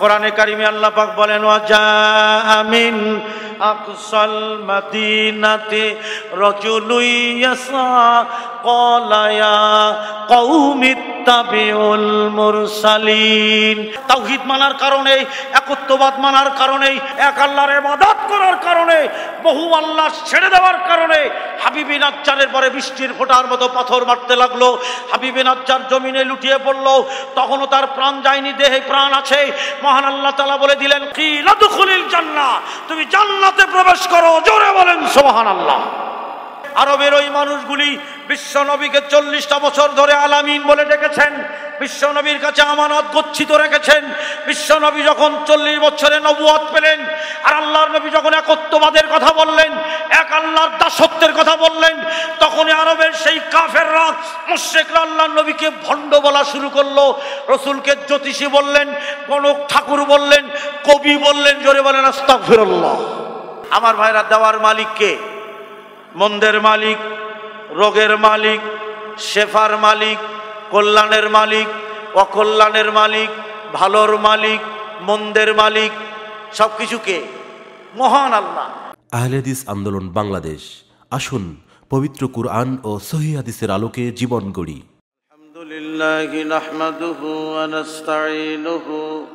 কোরআনে কারিমে আল্লাহ পাক বলেন আমিন আকসাল মাদিনাতে রজুলুই ইয়াসা মানার একত্ববাদ মানার এক করার কারণে বহু আল্লাহ ছেড়ে দেওয়ার কারণে পরে বৃষ্টির মতো পাথর মারতে লাগলো জমিনে লুটিয়ে পড়লো তখনও তার প্রাণ যায়নি দেহে প্রাণ আছে মহান আল্লাহ তালা বলে দিলেন কি লাদুখুলিল তুমি জান্নাতে প্রবেশ করো জোরে বলেন সোহান আল্লাহ আরবের ওই মানুষগুলি বিশ্বনবীকে চল্লিশটা বছর ধরে আলামিন বলে ডেকেছেন বিশ্বনবীর কাছে আমানত গচ্ছিত রেখেছেন বিশ্বনবী যখন চল্লিশ বছরে নবুয়াদ পেলেন আর আল্লাহর নবী যখন একত্ববাদের কথা বললেন এক আল্লাহর দাসত্বের কথা বললেন তখন আরবের সেই কাফেররা মুশেকরা আল্লাহ নবীকে ভণ্ড বলা শুরু করলো রসুলকে জ্যোতিষী বললেন কনক ঠাকুর বললেন কবি বললেন জোরে বলেন আস্তাক ফিরল্লাহ আমার ভাইরা দেওয়ার মালিককে মন্দের মালিক রোগের মালিক শেফার মালিক কল্যাণের মালিক অকল্যাণের মালিক ভালোর মালিক মন্দের মালিক সব কিছুকে মহান আল্লাহ আহলেদিস আন্দোলন বাংলাদেশ আসুন পবিত্র কুরআন ও সহি আলোকে জীবন গড়ি আলহামদুলিল্লাহ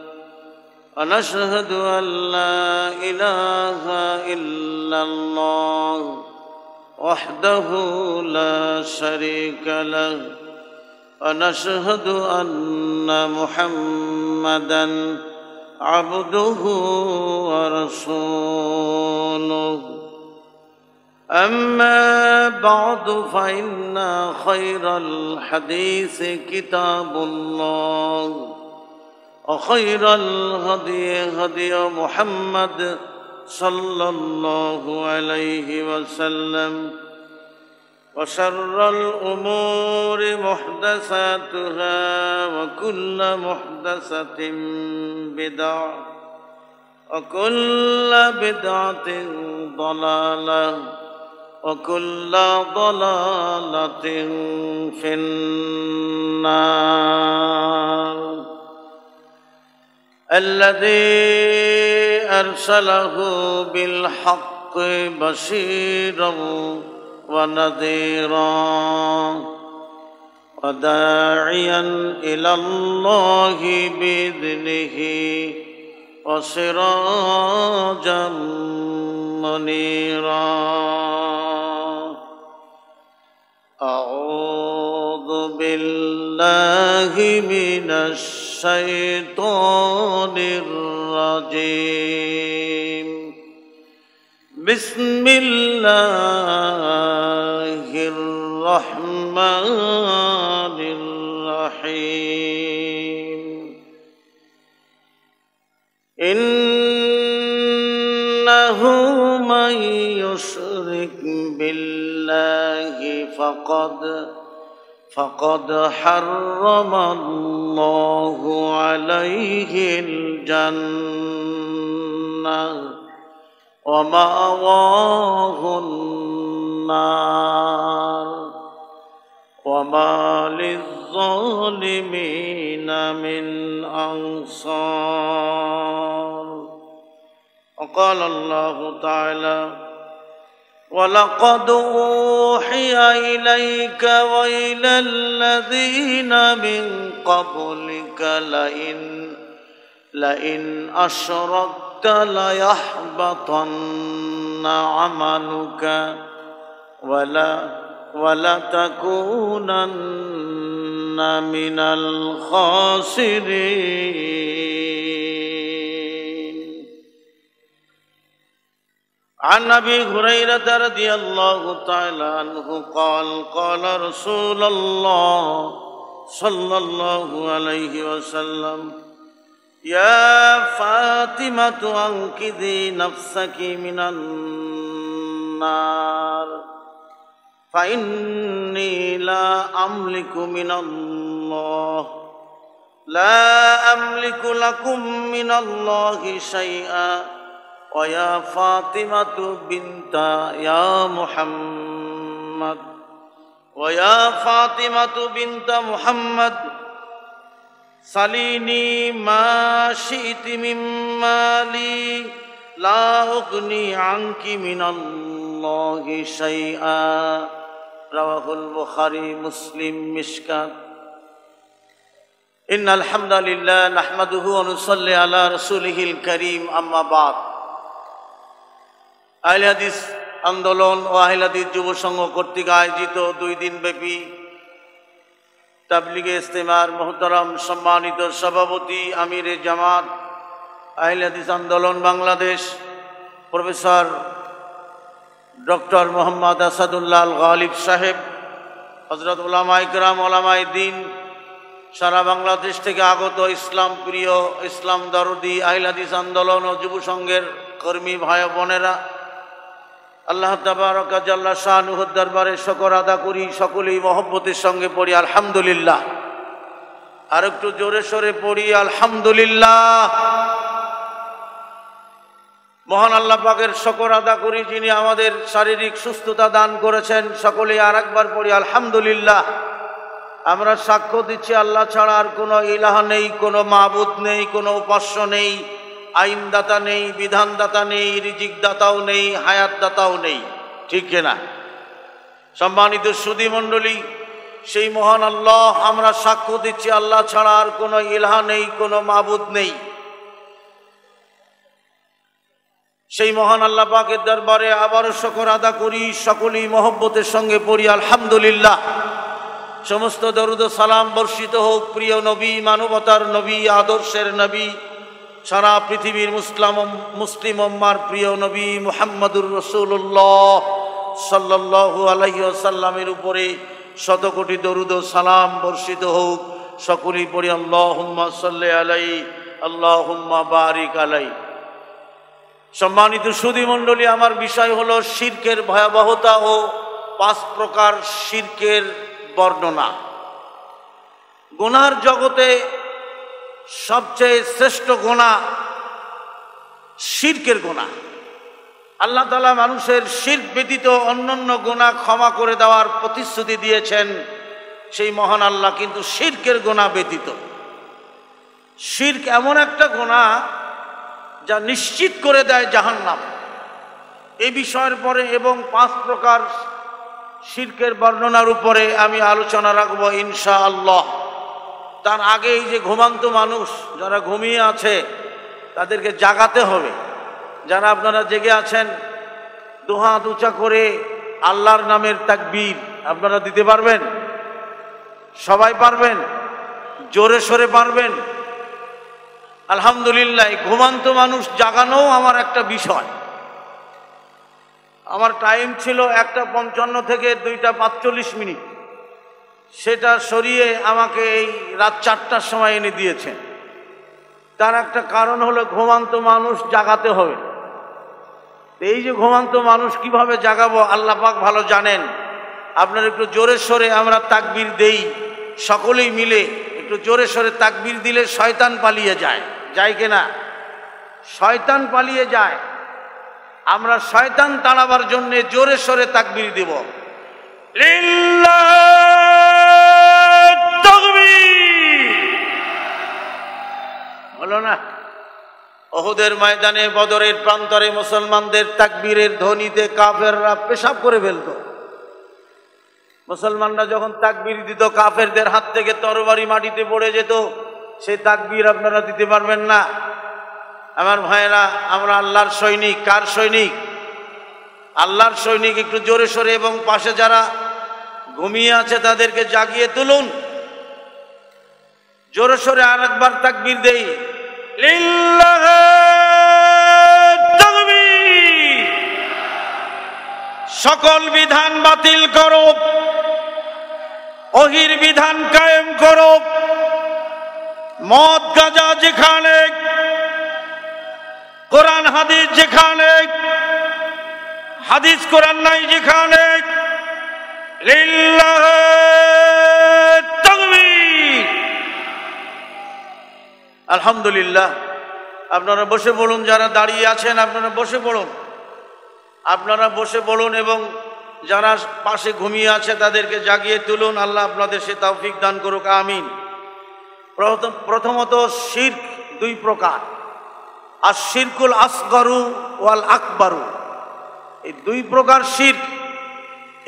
ونشهد أن لا إله إلا الله وحده لا شريك له ونشهد أن محمدا عبده ورسوله أما بعد فإن خير الحديث كتاب الله وخير الهدي هدي محمد صلى الله عليه وسلم وشر الأمور محدثاتها وكل محدثة بدعة وكل بدعة ضلالة وكل ضلالة في النار الذي أرسله بالحق بشيرا ونذيرا وداعيا إلى الله بإذنه وسراجا منيرا أعوذ بالله من الشيطان الشيطان الرجيم بسم الله الرحمن الرحيم إنه من يشرك بالله فقد فقد حرم الله عليه الجنه وماواه النار وما للظالمين من انصار وقال الله تعالى ولقد أوحي إليك وإلى الذين من قبلك لئن لئن أشركت ليحبطن عملك ولا ولتكونن من الخاسرين عن ابي هريره رضي الله تعالى عنه قال قال رسول الله صلى الله عليه وسلم يا فاطمه انقذي نفسك من النار فاني لا املك من الله لا املك لكم من الله شيئا ويا ويا فاطمة فاطمة بنت بنت يا محمد محمد سليني ما شئت من من مالي لا أغني عنك الله شيئا رواه البخاري مسلم مشكات الحمد لله نحمده ونصلي على رسوله الكريم کریم بعد আহলাদিস আন্দোলন ও আহলাদিস যুব সংঘ কর্তৃক আয়োজিত দুই দিন ব্যাপী তাবলিগে ইস্তেমার মোহতরম সম্মানিত সভাপতি আমির জামাত আহলাদিস আন্দোলন বাংলাদেশ প্রফেসর ডক্টর মোহাম্মদ আসাদুল্লাহ গালিব সাহেব হজরত ওলামা ইকরাম ওলামাই দিন সারা বাংলাদেশ থেকে আগত ইসলাম প্রিয় ইসলাম দরদি আহিলাদিস আন্দোলন ও যুব সংঘের কর্মী ভাই বোনেরা আল্লাহ তাবারকাল্লা শাহনুহ দরবারে শকর আদা করি সকলেই মহব্বতের সঙ্গে পড়ি আলহামদুলিল্লাহ আর একটু জোরে সরে পড়ি আলহামদুলিল্লাহ মহান আল্লাহ পাকের শকর আদা করি যিনি আমাদের শারীরিক সুস্থতা দান করেছেন সকলেই আর একবার পড়ি আলহামদুলিল্লাহ আমরা সাক্ষ্য দিচ্ছি আল্লাহ ছাড়া আর কোনো ইলাহ নেই কোনো মাবুদ নেই কোনো উপাস্য নেই আইনদাতা নেই বিধানদাতা নেই রিজিকদাতাও নেই হায়াতদাতাও নেই ঠিক কিনা সম্মানিত সুদী মণ্ডলী সেই মহান আল্লাহ আমরা সাক্ষ্য দিচ্ছি আল্লাহ ছাড়া আর কোনো ইলহা নেই কোনো মাবুদ নেই সেই মহান আল্লাহ পাকের দরবারে আবারও শকর আদা করি সকলেই মহব্বতের সঙ্গে পড়ি আলহামদুলিল্লাহ সমস্ত দরুদ সালাম বর্ষিত হোক প্রিয় নবী মানবতার নবী আদর্শের নবী সারা পৃথিবীর মুসলাম মুসলিম অম্মার প্রিয় নবী মোহাম্মদুর রসুল্লাহ সাল্লু আলহিসাল্লামের উপরে শতকোটি দরুদ সালাম বর্ষিত হোক সকলেই পড়ি আল্লাহম্মা সাল্লে আলাই আল্লাহম্মা বারিক আলাই সম্মানিত সুদীমণ্ডলী আমার বিষয় হলো শির্কের ভয়াবহতা ও পাঁচ প্রকার শির্কের বর্ণনা গুনার জগতে সবচেয়ে শ্রেষ্ঠ গোনা শির্কের গোনা আল্লাহ তালা মানুষের শির্ক ব্যতীত অন্যান্য গোনা ক্ষমা করে দেওয়ার প্রতিশ্রুতি দিয়েছেন সেই মহান আল্লাহ কিন্তু শির্কের গোনা ব্যতীত শির্ক এমন একটা গোনা যা নিশ্চিত করে দেয় জাহান্নাম এ বিষয়ের পরে এবং পাঁচ প্রকার শির্কের বর্ণনার উপরে আমি আলোচনা রাখবো ইনশা আল্লাহ তার আগেই যে ঘুমান্ত মানুষ যারা ঘুমিয়ে আছে তাদেরকে জাগাতে হবে যারা আপনারা জেগে আছেন দোহা দুচা করে আল্লাহর নামের তাকবীর আপনারা দিতে পারবেন সবাই পারবেন জোরে সোরে পারবেন আলহামদুলিল্লাহ ঘুমান্ত মানুষ জাগানো আমার একটা বিষয় আমার টাইম ছিল একটা পঞ্চান্ন থেকে দুইটা পাঁচচল্লিশ মিনিট সেটা সরিয়ে আমাকে এই রাত চারটার সময় এনে দিয়েছেন তার একটা কারণ হলো ঘুমান্ত মানুষ জাগাতে হবে এই যে ঘুমান্ত মানুষ কিভাবে জাগাবো আল্লাহ পাক ভালো জানেন আপনার একটু জোরে সরে আমরা তাকবির দেই সকলেই মিলে একটু জোরে সরে তাকবির দিলে শয়তান পালিয়ে যায় যায় কিনা শয়তান পালিয়ে যায় আমরা শয়তান তাড়াবার জন্যে জোরে সরে তাকবির দেব লিল্লাহ হলো না অহুদের ময়দানে বদরের প্রান্তরে মুসলমানদের তাকবীরের ধ্বনিতে কাফেররা পেশাব করে ফেলত মুসলমানরা যখন তাকবির দিত কাফেরদের হাত থেকে তরবারি মাটিতে পড়ে যেত সেই তাকবির আপনারা দিতে পারবেন না আমার ভাইয়েরা আমরা আল্লাহর সৈনিক কার সৈনিক আল্লাহর সৈনিক একটু জোরে সোরে এবং পাশে যারা ঘুমিয়ে আছে তাদেরকে জাগিয়ে তুলুন জোরে সোরে আর একবার তাকবির দেই সকল বিধান বাতিল করো অহির বিধান কায়েম করো মদ গাজা যেখানে কোরআন হাদিস যেখানে হাদিস কোরআন নাই যেখানে লিল্লাহ আলহামদুলিল্লাহ আপনারা বসে বলুন যারা দাঁড়িয়ে আছেন আপনারা বসে পড়ুন আপনারা বসে বলুন এবং যারা পাশে ঘুমিয়ে আছে তাদেরকে জাগিয়ে তুলুন আল্লাহ আপনাদের সে তাওফিক দান করুক আমিন প্রথমত শির দুই প্রকার আর শিরকুল আসগরু ওয়াল আকবরু এই দুই প্রকার শির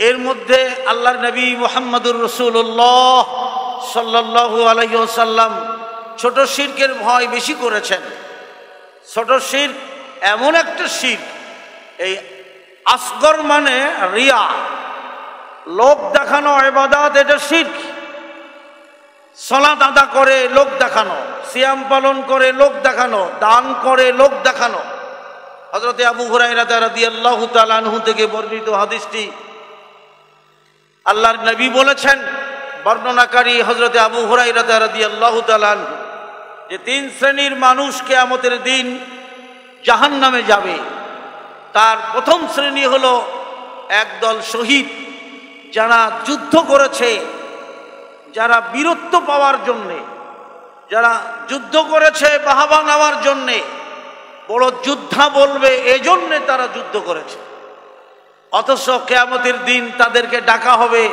এর মধ্যে আল্লাহ নবী মোহাম্মদুর রসুল্লাহ সাল্লাহ আলহ্লাম ছোট শির্কের ভয় বেশি করেছেন ছোট শির এমন একটা শির এই আসগর মানে রিয়া লোক দেখানো এবাদাত এটা শির্ক সলা দাদা করে লোক দেখানো সিয়াম পালন করে লোক দেখানো দান করে লোক দেখানো হজরতে আবু হুরাইরা তারা থেকে বর্ণিত হাদিসটি আল্লাহর নবী বলেছেন বর্ণনাকারী হজরতে আবু হুরাইরা তারা দিয়াল্লাহ তালানহু যে তিন শ্রেণীর মানুষ কেয়ামতের দিন জাহান নামে যাবে তার প্রথম শ্রেণী হল একদল শহীদ যারা যুদ্ধ করেছে যারা বীরত্ব পাওয়ার জন্যে যারা যুদ্ধ করেছে বাহাবা নেওয়ার জন্যে বড় যোদ্ধা বলবে এজন্যে তারা যুদ্ধ করেছে অথচ কেয়ামতের দিন তাদেরকে ডাকা হবে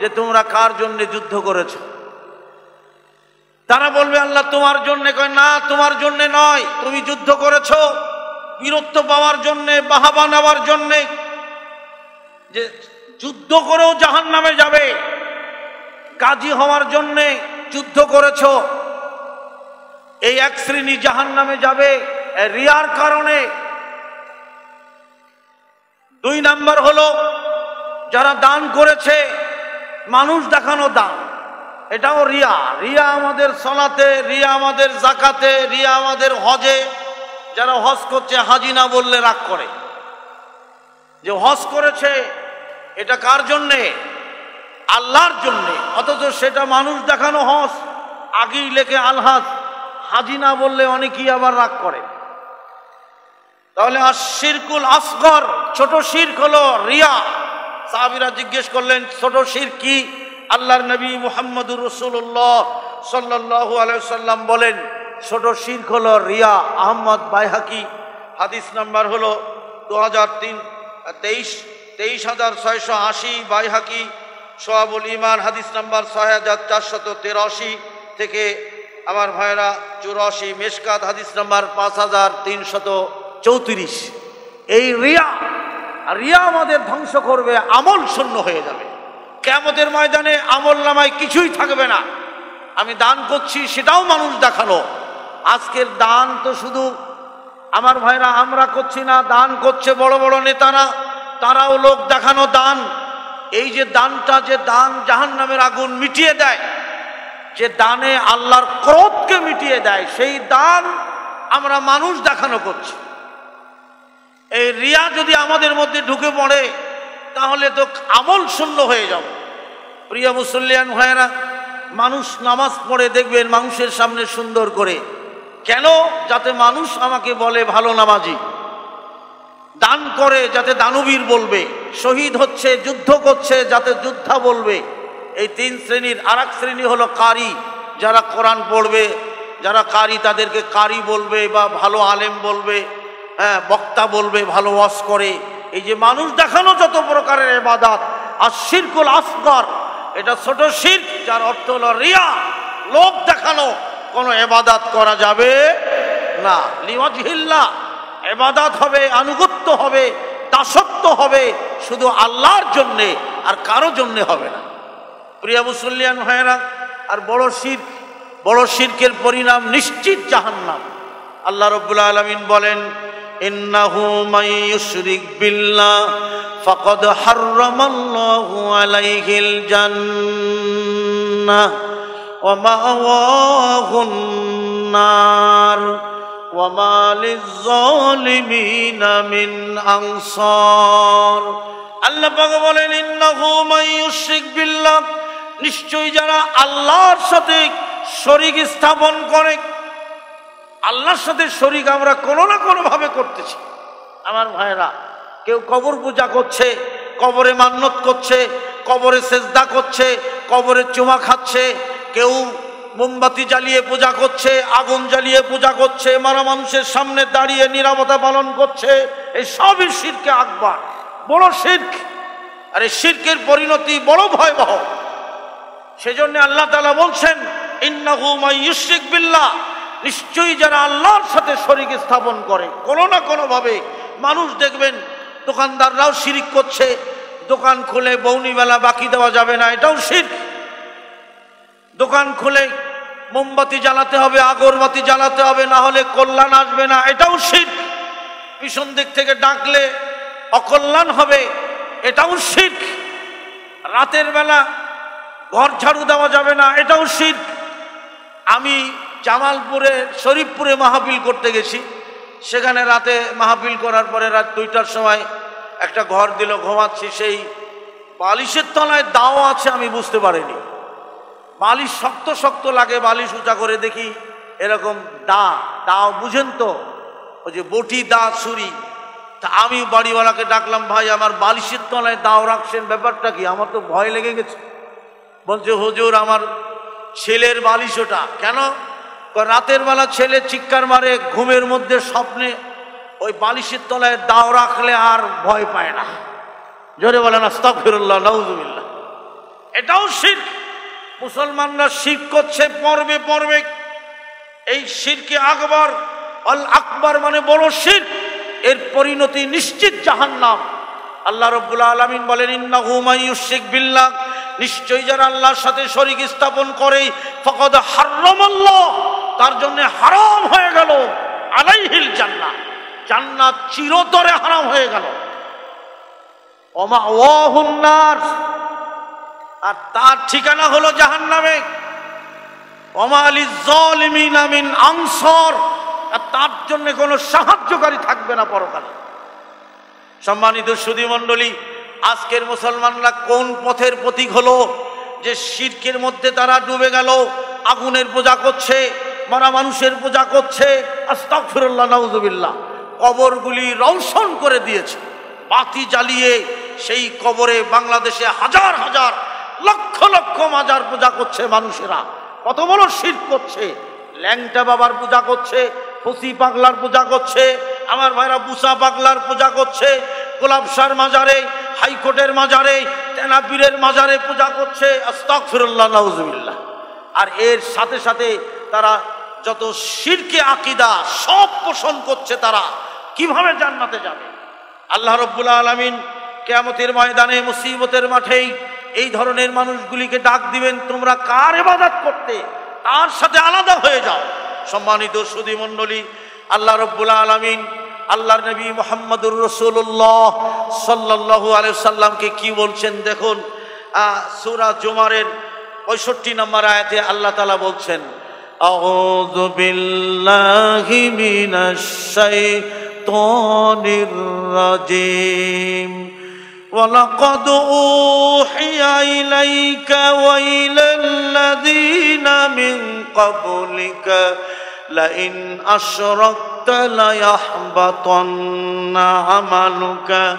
যে তোমরা কার জন্যে যুদ্ধ করেছো তারা বলবে আল্লাহ তোমার জন্যে কয় না তোমার জন্যে নয় তুমি যুদ্ধ করেছ বীরত্ব পাওয়ার জন্যে বাহাবা নেওয়ার জন্যে যে যুদ্ধ করেও জাহান নামে যাবে কাজী হওয়ার জন্যে যুদ্ধ করেছ এই এক শ্রেণী জাহান নামে যাবে রিয়ার কারণে দুই নাম্বার হলো যারা দান করেছে মানুষ দেখানো দান এটাও রিয়া রিয়া আমাদের সলাতে রিয়া আমাদের জাকাতে রিয়া আমাদের হজে যারা হজ করছে হাজি না বললে রাগ করে যে হজ করেছে এটা কার জন্যে আল্লাহর জন্যে অথচ সেটা মানুষ দেখানো হস আগেই লেখে আলহাজ হাজি না বললে অনেকেই আবার রাগ করে তাহলে আর শিরকুল আসগর ছোট শির হলো রিয়া সাহাবিরা জিজ্ঞেস করলেন ছোট শির কি আল্লাহর নবী মুহাম্মদুর রসুল্লাহ সাল্লাহ আলাইসাল্লাম বলেন ছোট শির্ক হল রিয়া আহম্মদ বাইহাকি হাদিস নাম্বার হলো দু হাজার তিন তেইশ তেইশ হাজার ছয়শো আশি বাইহাকি সোয়াবুল ইমান হাদিস নাম্বার ছয় হাজার চারশত তেরাশি থেকে আমার ভাইরা চুরাশি মেশকাত হাদিস নাম্বার পাঁচ হাজার তিনশত চৌত্রিশ এই রিয়া রিয়া আমাদের ধ্বংস করবে আমল শূন্য হয়ে যাবে কেমতের ময়দানে আমল নামায় কিছুই থাকবে না আমি দান করছি সেটাও মানুষ দেখানো আজকের দান তো শুধু আমার ভাইরা আমরা করছি না দান করছে বড় বড় নেতারা তারাও লোক দেখানো দান এই যে দানটা যে দান জাহান নামের আগুন মিটিয়ে দেয় যে দানে আল্লাহর ক্রোধকে মিটিয়ে দেয় সেই দান আমরা মানুষ দেখানো করছি এই রিয়া যদি আমাদের মধ্যে ঢুকে পড়ে তাহলে তো আমল শূন্য হয়ে যাব প্রিয় মুসল্লিয়ান ভাইয়েরা মানুষ নামাজ পড়ে দেখবেন মানুষের সামনে সুন্দর করে কেন যাতে মানুষ আমাকে বলে ভালো নামাজি দান করে যাতে দানবীর বলবে শহীদ হচ্ছে যুদ্ধ করছে যাতে যুদ্ধা বলবে এই তিন শ্রেণীর আর শ্রেণী হলো কারি যারা কোরআন পড়বে যারা কারি তাদেরকে কারি বলবে বা ভালো আলেম বলবে হ্যাঁ বক্তা বলবে ভালো ওয়াস করে এই যে মানুষ দেখানো যত প্রকারের এবাদাত আর শিরকুল আসগর এটা ছোট শির যার অর্থ হলো রিয়া লোক দেখানো কোনো এবাদাত করা যাবে না হিল্লা এবাদাত হবে আনুগত্য হবে দাসত্ব হবে শুধু আল্লাহর জন্যে আর কারো জন্যে হবে না প্রিয়া মুসল্লিয়ান ভাইয়েরা আর বড় শির বড় শির্কের পরিণাম নিশ্চিত জাহান্নাম আল্লাহ রব্বুল আলমিন বলেন إنه من يشرك بالله فقد حرم الله عليه الجنة ومأواه النار وما للظالمين من أنصار আল্লাহ পাকে বলেন ইন্নাহু মাই ইউশরিক বিল্লাহ নিশ্চয়ই যারা আল্লাহর সাথে শরীক স্থাপন করে আল্লাহর সাথে শরিক আমরা কোনো না কোনোভাবে করতেছি আমার ভাইরা কেউ কবর পূজা করছে কবরে মান্যত করছে কবরে সেজদা করছে কবরে চুমা খাচ্ছে কেউ মোমবাতি জ্বালিয়ে পূজা করছে আগুন জ্বালিয়ে পূজা করছে মারা মানুষের সামনে দাঁড়িয়ে নিরাপত্তা পালন করছে এই সবই শিরকে আকবার বড় শির্ক আর এই শির্কের পরিণতি বড় ভয়াবহ সেজন্য আল্লাহ তালা বলছেন ইন্নাহু মাই ইউশিক বিল্লাহ নিশ্চয়ই যারা আল্লাহর সাথে শরিক স্থাপন করে কোনো না কোনোভাবে মানুষ দেখবেন দোকানদাররাও শিরিক করছে দোকান খুলে বৌনিবেলা বাকি দেওয়া যাবে না এটাও শির দোকান খুলে মোমবাতি জ্বালাতে হবে আগরবাতি জ্বালাতে হবে না হলে কল্যাণ আসবে না এটাও শির পিছন দিক থেকে ডাকলে অকল্যাণ হবে এটাও শির রাতের বেলা ঘর ঝাড়ু দেওয়া যাবে না এটাও শির আমি জামালপুরে শরীফপুরে মাহফিল করতে গেছি সেখানে রাতে মাহফিল করার পরে রাত দুইটার সময় একটা ঘর দিল ঘুমাচ্ছি সেই বালিশের তলায় দাও আছে আমি বুঝতে পারিনি বালিশ শক্ত শক্ত লাগে বালিশ উঁচা করে দেখি এরকম দা দাও বুঝেন তো ওই যে বটি দা ছুরি তা আমি বাড়িওয়ালাকে ডাকলাম ভাই আমার বালিশের তলায় দাও রাখছেন ব্যাপারটা কি আমার তো ভয় লেগে গেছে বলছে হজুর আমার ছেলের বালিশ ওটা কেন রাতের বেলা ছেলে চিৎকার মারে ঘুমের মধ্যে স্বপ্নে ওই বালিশের তলায় দাও রাখলে আর ভয় পায় না জোরে না আস্তাফিরুল্লাহ নজুবিল্লা এটাও শির মুসলমানরা শির করছে পর্বে পর্বে এই শিরকে আকবর অল আকবর মানে বড় শির এর পরিণতি নিশ্চিত জাহান্নাম আল্লাহ রব্বুল আলমিন বলেন ইন্না হুমায়ুশিক বিল্লাহ নিশ্চয়ই যারা আল্লাহর সাথে শরিক স্থাপন করে ফকদ হার্রমাল্লাহ তার জন্য হারাম হয়ে গেল আলাইহিল জান্নাত জান্নাত চিরতরে হারাম হয়ে গেল অমা আর তার ঠিকানা হলো জাহান্নামে অমা আর তার জন্য কোনো সাহায্যকারী থাকবে না পরকালে সম্মানিত মন্ডলী আজকের মুসলমানরা কোন পথের প্রতীক হলো যে শিরকের মধ্যে তারা ডুবে গেল আগুনের পূজা করছে মারা মানুষের পূজা করছে আস্তাক ফিরুল্লাহ কবরগুলি রওশন করে দিয়েছে বাতি জ্বালিয়ে সেই কবরে বাংলাদেশে হাজার হাজার লক্ষ লক্ষ মাজার পূজা করছে মানুষেরা কত বড় শীত করছে ল্যাংটা বাবার পূজা করছে ফসি পাগলার পূজা করছে আমার ভাইরা বুসা পাগলার পূজা করছে গোলাপসার মাজারে হাইকোর্টের মাজারে তেনাপীরের মাজারে পূজা করছে আস্তাক ফিরুল্লাহ আর এর সাথে সাথে তারা যত শিরকে আকিদা সব পোষণ করছে তারা কিভাবে জান্নাতে যাবে আল্লাহ রব্বুল আলমিন কেমতের ময়দানে মুসিবতের মাঠেই এই ধরনের মানুষগুলিকে ডাক দিবেন তোমরা কার এবাদাত করতে তার সাথে আলাদা হয়ে যাও সম্মানিত সুদী মন্ডলী আল্লাহ রব্বুল আলমিন আল্লাহর নবী মোহাম্মদুর রসুল্লাহ সাল্লাহ সাল্লামকে কি বলছেন দেখুন সুরা জুমারের পঁয়ষট্টি নম্বর আয়াতে আল্লাহ তালা বলছেন أعوذ بالله من الشيطان الرجيم ولقد أوحي إليك وإلى الذين من قبلك لئن أشركت ليحبطن عملك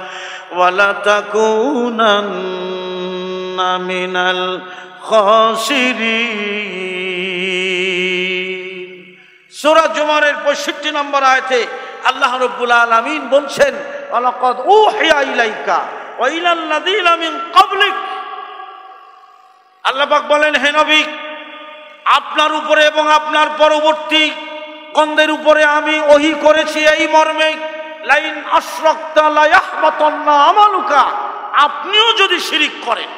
ولتكونن من الخاسرين সুরা জুমারের পঁয়ষট্টি নম্বর আয়তে আল্লাহ রব্বুল আলমিন বলছেন অলকদ ও হেয়া ইলাইকা কবলিক আল্লাপাক বলেন হেনবিক আপনার উপরে এবং আপনার পরবর্তী কন্দের উপরে আমি ওহি করেছি এই মর্মে লাইন আমালুকা আপনিও যদি শিরিক করেন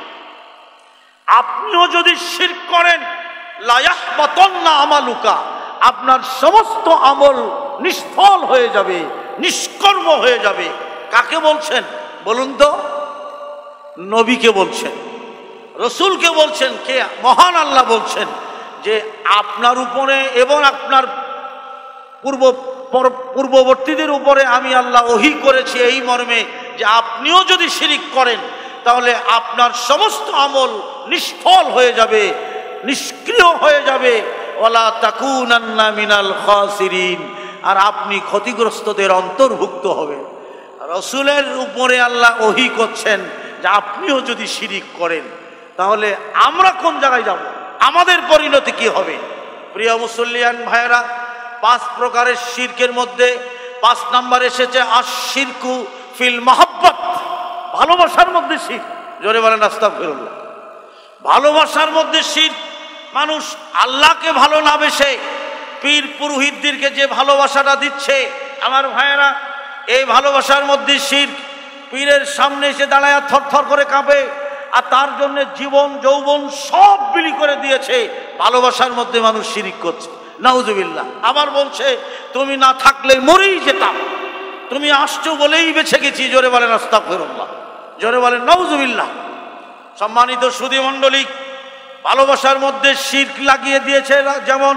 আপনিও যদি শির করেন লায়াহ আমালুকা আপনার সমস্ত আমল নিষ্ফল হয়ে যাবে নিষ্কর্ম হয়ে যাবে কাকে বলছেন বলুন তো নবীকে বলছেন রসুলকে বলছেন কে মহান আল্লাহ বলছেন যে আপনার উপরে এবং আপনার পূর্ব পূর্ববর্তীদের উপরে আমি আল্লাহ ওহি করেছি এই মর্মে যে আপনিও যদি শিরিক করেন তাহলে আপনার সমস্ত আমল নিষ্ফল হয়ে যাবে নিষ্ক্রিয় হয়ে যাবে ওলা মিনাল আর আপনি ক্ষতিগ্রস্তদের অন্তর্ভুক্ত হবে রসুলের উপরে আল্লাহ ওহি করছেন যে আপনিও যদি শিরিক করেন তাহলে আমরা কোন জায়গায় যাব আমাদের পরিণতি কি হবে প্রিয় মুসল্লিয়ান ভাইয়েরা পাঁচ প্রকারের শির্কের মধ্যে পাঁচ নাম্বার এসেছে আশিরকু ফিল মহাব্বত ভালোবাসার মধ্যে শির জোরে বলেন আস্তাফিরুল্লাহ ভালোবাসার মধ্যে শির মানুষ আল্লাহকে ভালো না বেসে পীর পুরোহিতদেরকে যে ভালোবাসাটা দিচ্ছে আমার ভাইয়েরা এই ভালোবাসার মধ্যে শির পীরের সামনে এসে দাঁড়ায় থরথর করে কাঁপে আর তার জন্য জীবন যৌবন সব বিলি করে দিয়েছে ভালোবাসার মধ্যে মানুষ শিরিক করছে নাউজুবিল্লা আবার বলছে তুমি না থাকলে মরেই যেতাম তুমি আসছো বলেই বেছে গেছি জোরে বলেন আস্তাক ফেরুল্লাহ জোরে বলেন নাউজুবিল্লা সম্মানিত সুদী মন্ডলী ভালোবাসার মধ্যে শির্ক লাগিয়ে দিয়েছে যেমন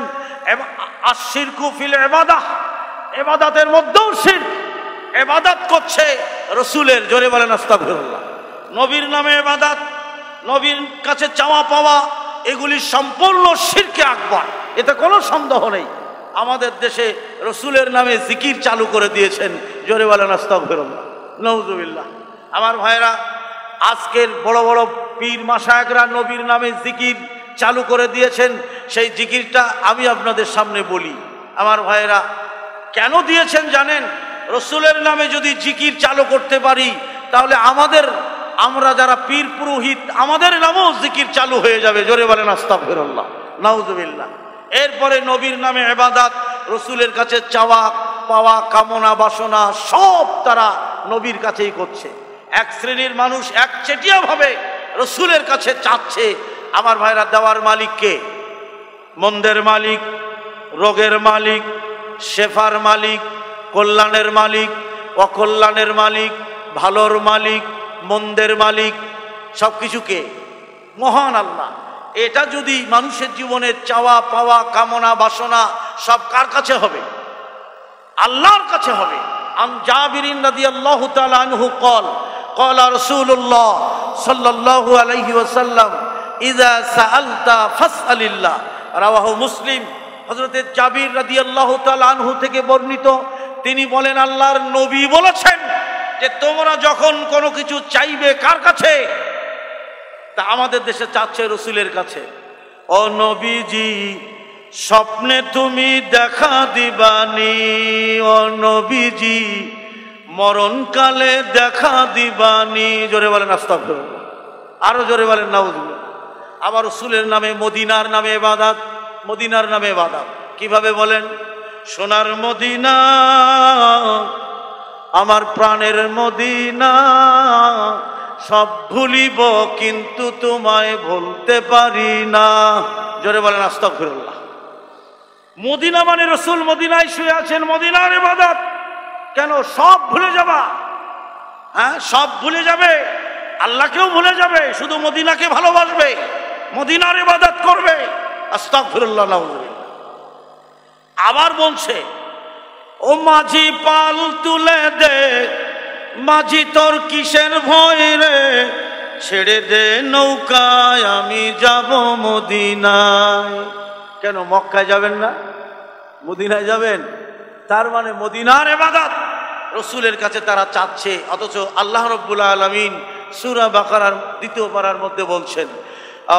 এবাদাতের মধ্যেও শির এবাদাত করছে রসুলের জোরে বলেন আস্তাফিরুল্লাহ নবীর নামে এবাদাত নবীর কাছে চাওয়া পাওয়া এগুলি সম্পূর্ণ শিরকে আকবার এতে কোনো সন্দেহ নেই আমাদের দেশে রসুলের নামে জিকির চালু করে দিয়েছেন জোরে বলেন আস্তাফিরুল্লাহ নজুবিল্লাহ আমার ভাইরা আজকের বড় বড় পীর মাসায়করা নবীর নামে জিকির চালু করে দিয়েছেন সেই জিকিরটা আমি আপনাদের সামনে বলি আমার ভাইয়েরা কেন দিয়েছেন জানেন রসুলের নামে যদি জিকির চালু করতে পারি তাহলে আমাদের আমরা যারা পীর পুরোহিত আমাদের নামও জিকির চালু হয়ে যাবে জোরে বলেন আস্তাফিরল্লাহ নাউজুবিল্লাহ এরপরে নবীর নামে এবাদাত রসুলের কাছে চাওয়া পাওয়া কামনা বাসনা সব তারা নবীর কাছেই করছে এক শ্রেণীর মানুষ এক ভাবে রসুলের কাছে চাচ্ছে আমার ভাইরা দেওয়ার মালিককে মন্দের মালিক রোগের মালিক শেফার মালিক কল্যাণের মালিক অকল্যাণের মালিক ভালোর মালিক মন্দের মালিক সব কিছুকে মহান আল্লাহ এটা যদি মানুষের জীবনের চাওয়া পাওয়া কামনা বাসনা সব কার কাছে হবে আল্লাহর কাছে হবে আন জাবিরিন রাদিয়াল্লাহু তাআলা আনহু কল قال رسول الله صلى الله عليه وسلم إذا سألت فاسأل الله রাওয়াহ মুসলিম হজরতের জাবির রাদি আল্লাহ আনহু থেকে বর্ণিত তিনি বলেন আল্লাহর নবী বলেছেন যে তোমরা যখন কোনো কিছু চাইবে কার কাছে তা আমাদের দেশে চাচ্ছে রসুলের কাছে ও নবীজি স্বপ্নে তুমি দেখা দিবানি ও নবীজি মরণকালে দেখা দিবানি জোরে বলেন আস্তাফ আরো জোরে বলেন নাউদ্দিন আবার রসুলের নামে মদিনার নামে বাদাত মদিনার নামে বাদাত কিভাবে বলেন সোনার মদিনা আমার প্রাণের মদিনা সব ভুলিব কিন্তু তোমায় ভুলতে পারি না জোরে বলেন আস্তাক মদিনা মানে রসুল মদিনায় শুয়ে আছেন মদিনার বাদাত কেন সব ভুলে যাবা হ্যাঁ সব ভুলে যাবে আল্লাহকেও ভুলে যাবে শুধু মদিনাকে ভালোবাসবে মদিনার ইবাদত করবে আবার বলছে ও মাঝি পাল তুলে দে মাঝি তোর কিসের ভয় রে ছেড়ে দে নৌকায় আমি যাব মদিনায় কেন মক্কায় যাবেন না মদিনায় যাবেন তার মানে মদিনার এবাদত রসুলের কাছে তারা চাচ্ছে অথচ আল্লাহ রব্বুল আলমিন সুরা বাকারার দ্বিতীয় পাড়ার মধ্যে বলছেন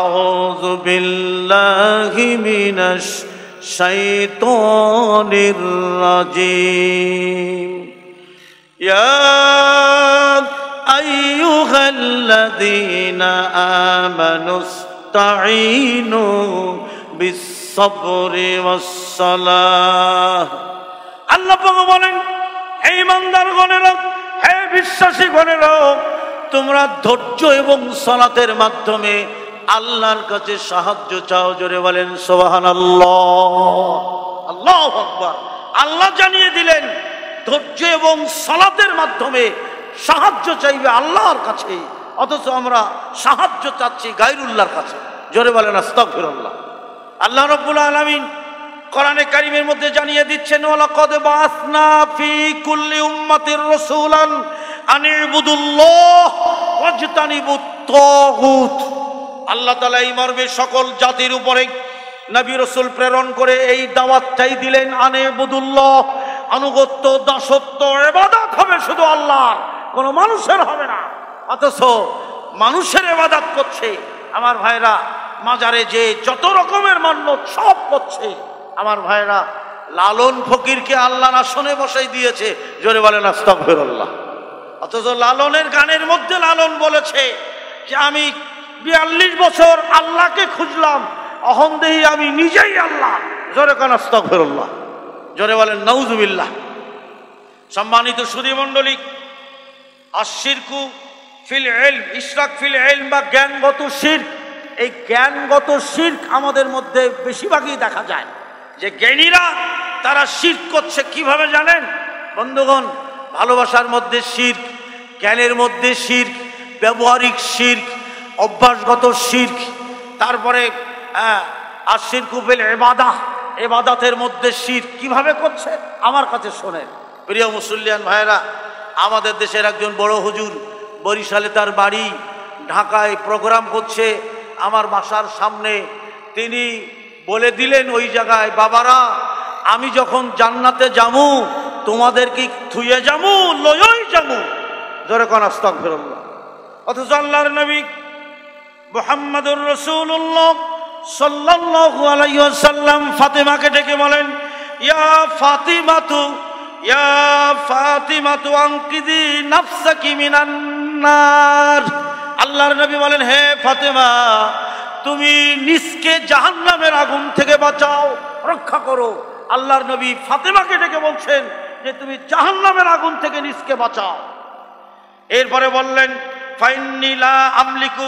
أعوذ بالله من الشيطان الرجيم يا أيها الذين آمنوا استعينوا بالصبر والصلاة আল্লাহ বলেন এই ইমানদার গণেরা হে বিশ্বাসী গণেরা তোমরা ধৈর্য এবং সনাতের মাধ্যমে আল্লাহর কাছে সাহায্য চাও জোরে বলেন সোহান আল্লাহ আল্লাহ আকবর আল্লাহ জানিয়ে দিলেন ধৈর্য এবং সলাতের মাধ্যমে সাহায্য চাইবে আল্লাহর কাছে অথচ আমরা সাহায্য চাচ্ছি গাইরুল্লাহর কাছে জোরে বলেন আস্তাক ফিরল্লাহ আল্লাহ রব্বুল আলমিন কোরআনে কারিমের মধ্যে জানিয়ে দিচ্ছেন ওলাকদ বাসনা ফি কুল্লি উম্মাতির রাসূলান আনিবুদুল্লাহ ওয়াজতানিবুত তাগুত আল্লাহ তাআলা এই মর্মে সকল জাতির উপরে নবী রসুল প্রেরণ করে এই দাওয়াতটাই দিলেন আনে বুদুল্লাহ আনুগত্য দাসত্ব এবাদত হবে শুধু আল্লাহর কোনো মানুষের হবে না অথচ মানুষের এবাদাত করছে আমার ভাইরা মাজারে যে যত রকমের মান্য সব করছে আমার ভাইরা লালন ফকিরকে আল্লাহর আসনে বসাই দিয়েছে জোরে বলেন আস্তক অথচ লালনের গানের মধ্যে লালন বলেছে যে আমি বিয়াল্লিশ বছর আল্লাহকে খুঁজলাম অহন্দেহি আমি নিজেই আল্লাহ জোরে কন আস্তক জোরে বলেন নৌজুবিল্লাহ সম্মানিত সুদী মণ্ডলী আশিরকু ফিল এল ইশরাক ফিল এল বা জ্ঞানগত শির এই জ্ঞানগত শির আমাদের মধ্যে বেশিরভাগই দেখা যায় যে জ্ঞানীরা তারা শির করছে কিভাবে জানেন বন্ধুগণ ভালোবাসার মধ্যে শির জ্ঞানের মধ্যে শির ব্যবহারিক শির অভ্যাসগত শির তারপরে হ্যাঁ, আর শির কুবেল এবাদা এবাদাতের মধ্যে শির কিভাবে করছে আমার কাছে শোনেন প্রিয় মুসুল্লিয়ান ভাইরা আমাদের দেশের একজন বড় হুজুর বরিশালে তার বাড়ি ঢাকায় প্রোগ্রাম করছে আমার বাসার সামনে তিনি বলে দিলেন ওই জায়গায় বাবারা আমি যখন জান্নাতে যামু তোমাদের কি থুয়ে যামু লয়ই যামু ধরে কন আস্তক ফেরল্লা অথচ আল্লাহর নবী মোহাম্মদুর রসুল্লাহ সাল্লাল্লাহু আলাইহি ওয়াসাল্লাম ফাতেমাকে ডেকে বলেন ইয়া ফাতিমাতু ইয়া ফাতিমাতু আনকিদি নাফসাকি মিনান নার আল্লাহর নবী বলেন হে ফাতেমা তুমি নিজকে জাহান্নামের আগুন থেকে বাঁচাও রক্ষা করো আল্লাহর নবী ফাতেমাকে ডেকে বলছেন যে তুমি জাহান্নামের আগুন থেকে নিজকে বাঁচাও এরপরে বললেন আমলিকু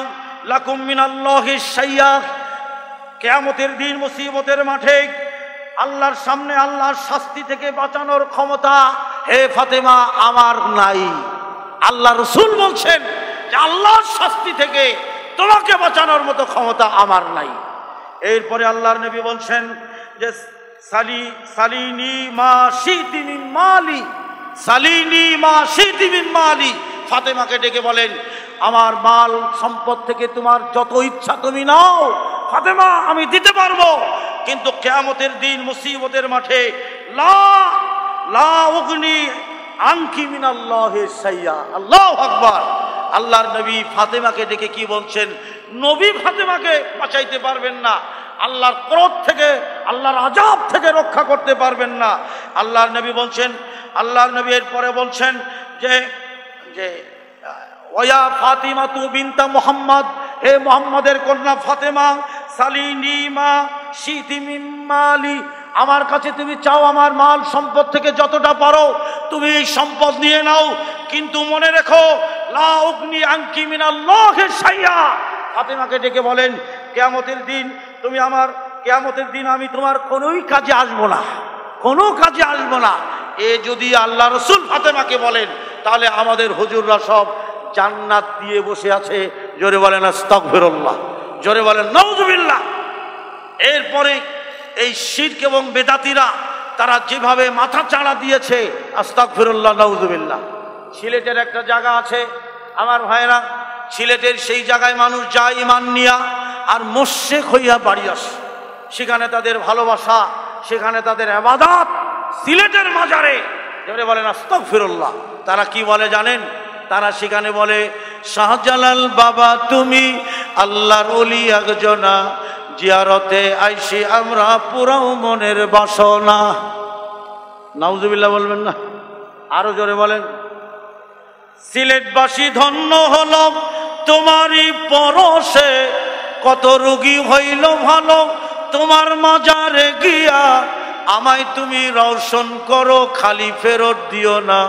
লাকুম কেয়ামতের দিন মুসিবতের মাঠে আল্লাহর সামনে আল্লাহর শাস্তি থেকে বাঁচানোর ক্ষমতা হে ফাতেমা আমার নাই আল্লাহ রসুল বলছেন আল্লাহর শাস্তি থেকে তোমাকে বাঁচানোর মতো ক্ষমতা আমার নাই এরপরে আল্লাহর নবী বলছেন যে সালি সালিনি মা শীতিমিন মালি সালিনি মা শীতিমিন মালি ফাতেমাকে ডেকে বলেন আমার মাল সম্পদ থেকে তোমার যত ইচ্ছা তুমি নাও ফাতেমা আমি দিতে পারবো কিন্তু কেয়ামতের দিন মুসিবতের মাঠে লা লা অগ্নি আংকি মিনাল্লাহে সাইয়া আল্লাহ আকবার আল্লাহর নবী ফাতেমাকে ডেকে কি বলছেন নবী ফাতেমাকে বাঁচাইতে পারবেন না আল্লাহর ক্রোধ থেকে আল্লাহর আজাব থেকে রক্ষা করতে পারবেন না আল্লাহর নবী বলছেন আল্লাহর নবী এরপরে বলছেন যে যে ওয়া ফাতিমা তু বিনতা মোহাম্মদ হে মোহাম্মদের কন্যা ফাতেমা সালিনিমা সিতিমিমালি আমার কাছে তুমি চাও আমার মাল সম্পদ থেকে যতটা পারো তুমি এই সম্পদ নিয়ে নাও কিন্তু মনে রেখো লাউগ্নি আংকি মিনা লহে সাইয়া ফাতেমাকে ডেকে বলেন কেয়ামতের দিন তুমি আমার কেয়ামতের দিন আমি তোমার কোনোই কাজে আসবো না কোনো কাজে আসবো না এ যদি আল্লাহ রসুল ফাতেমাকে বলেন তাহলে আমাদের হজুররা সব জান্নাত দিয়ে বসে আছে জোরে বলেন আস্তক ফেরল্লাহ জোরে বলেন নজবিল্লাহ এরপরে এই শির্ক এবং বেদাতিরা তারা যেভাবে মাথা চাড়া দিয়েছে আস্তাক ফিরুল্লাহ নউজুবিল্লা সিলেটের একটা জায়গা আছে আমার ভাইরা সিলেটের সেই জায়গায় মানুষ যায় ইমান নিয়া আর মোশেক হইয়া বাড়ি আসে সেখানে তাদের ভালোবাসা সেখানে তাদের আবাদাত সিলেটের মাজারে এবারে বলেন আস্তক ফিরুল্লাহ তারা কি বলে জানেন তারা সেখানে বলে শাহজালাল বাবা তুমি আল্লাহর অলি একজনা জিয়ারতে আইসি আমরা পুরাও মনের বাসনা নাউজুবিল্লাহ বলবেন না আরো জোরে বলেন সিলেটবাসী ধন্য হল তোমারই পরশে কত রুগী হইল ভালো তোমার মাজারে গিয়া আমায় তুমি রওশন করো খালি ফেরত দিও না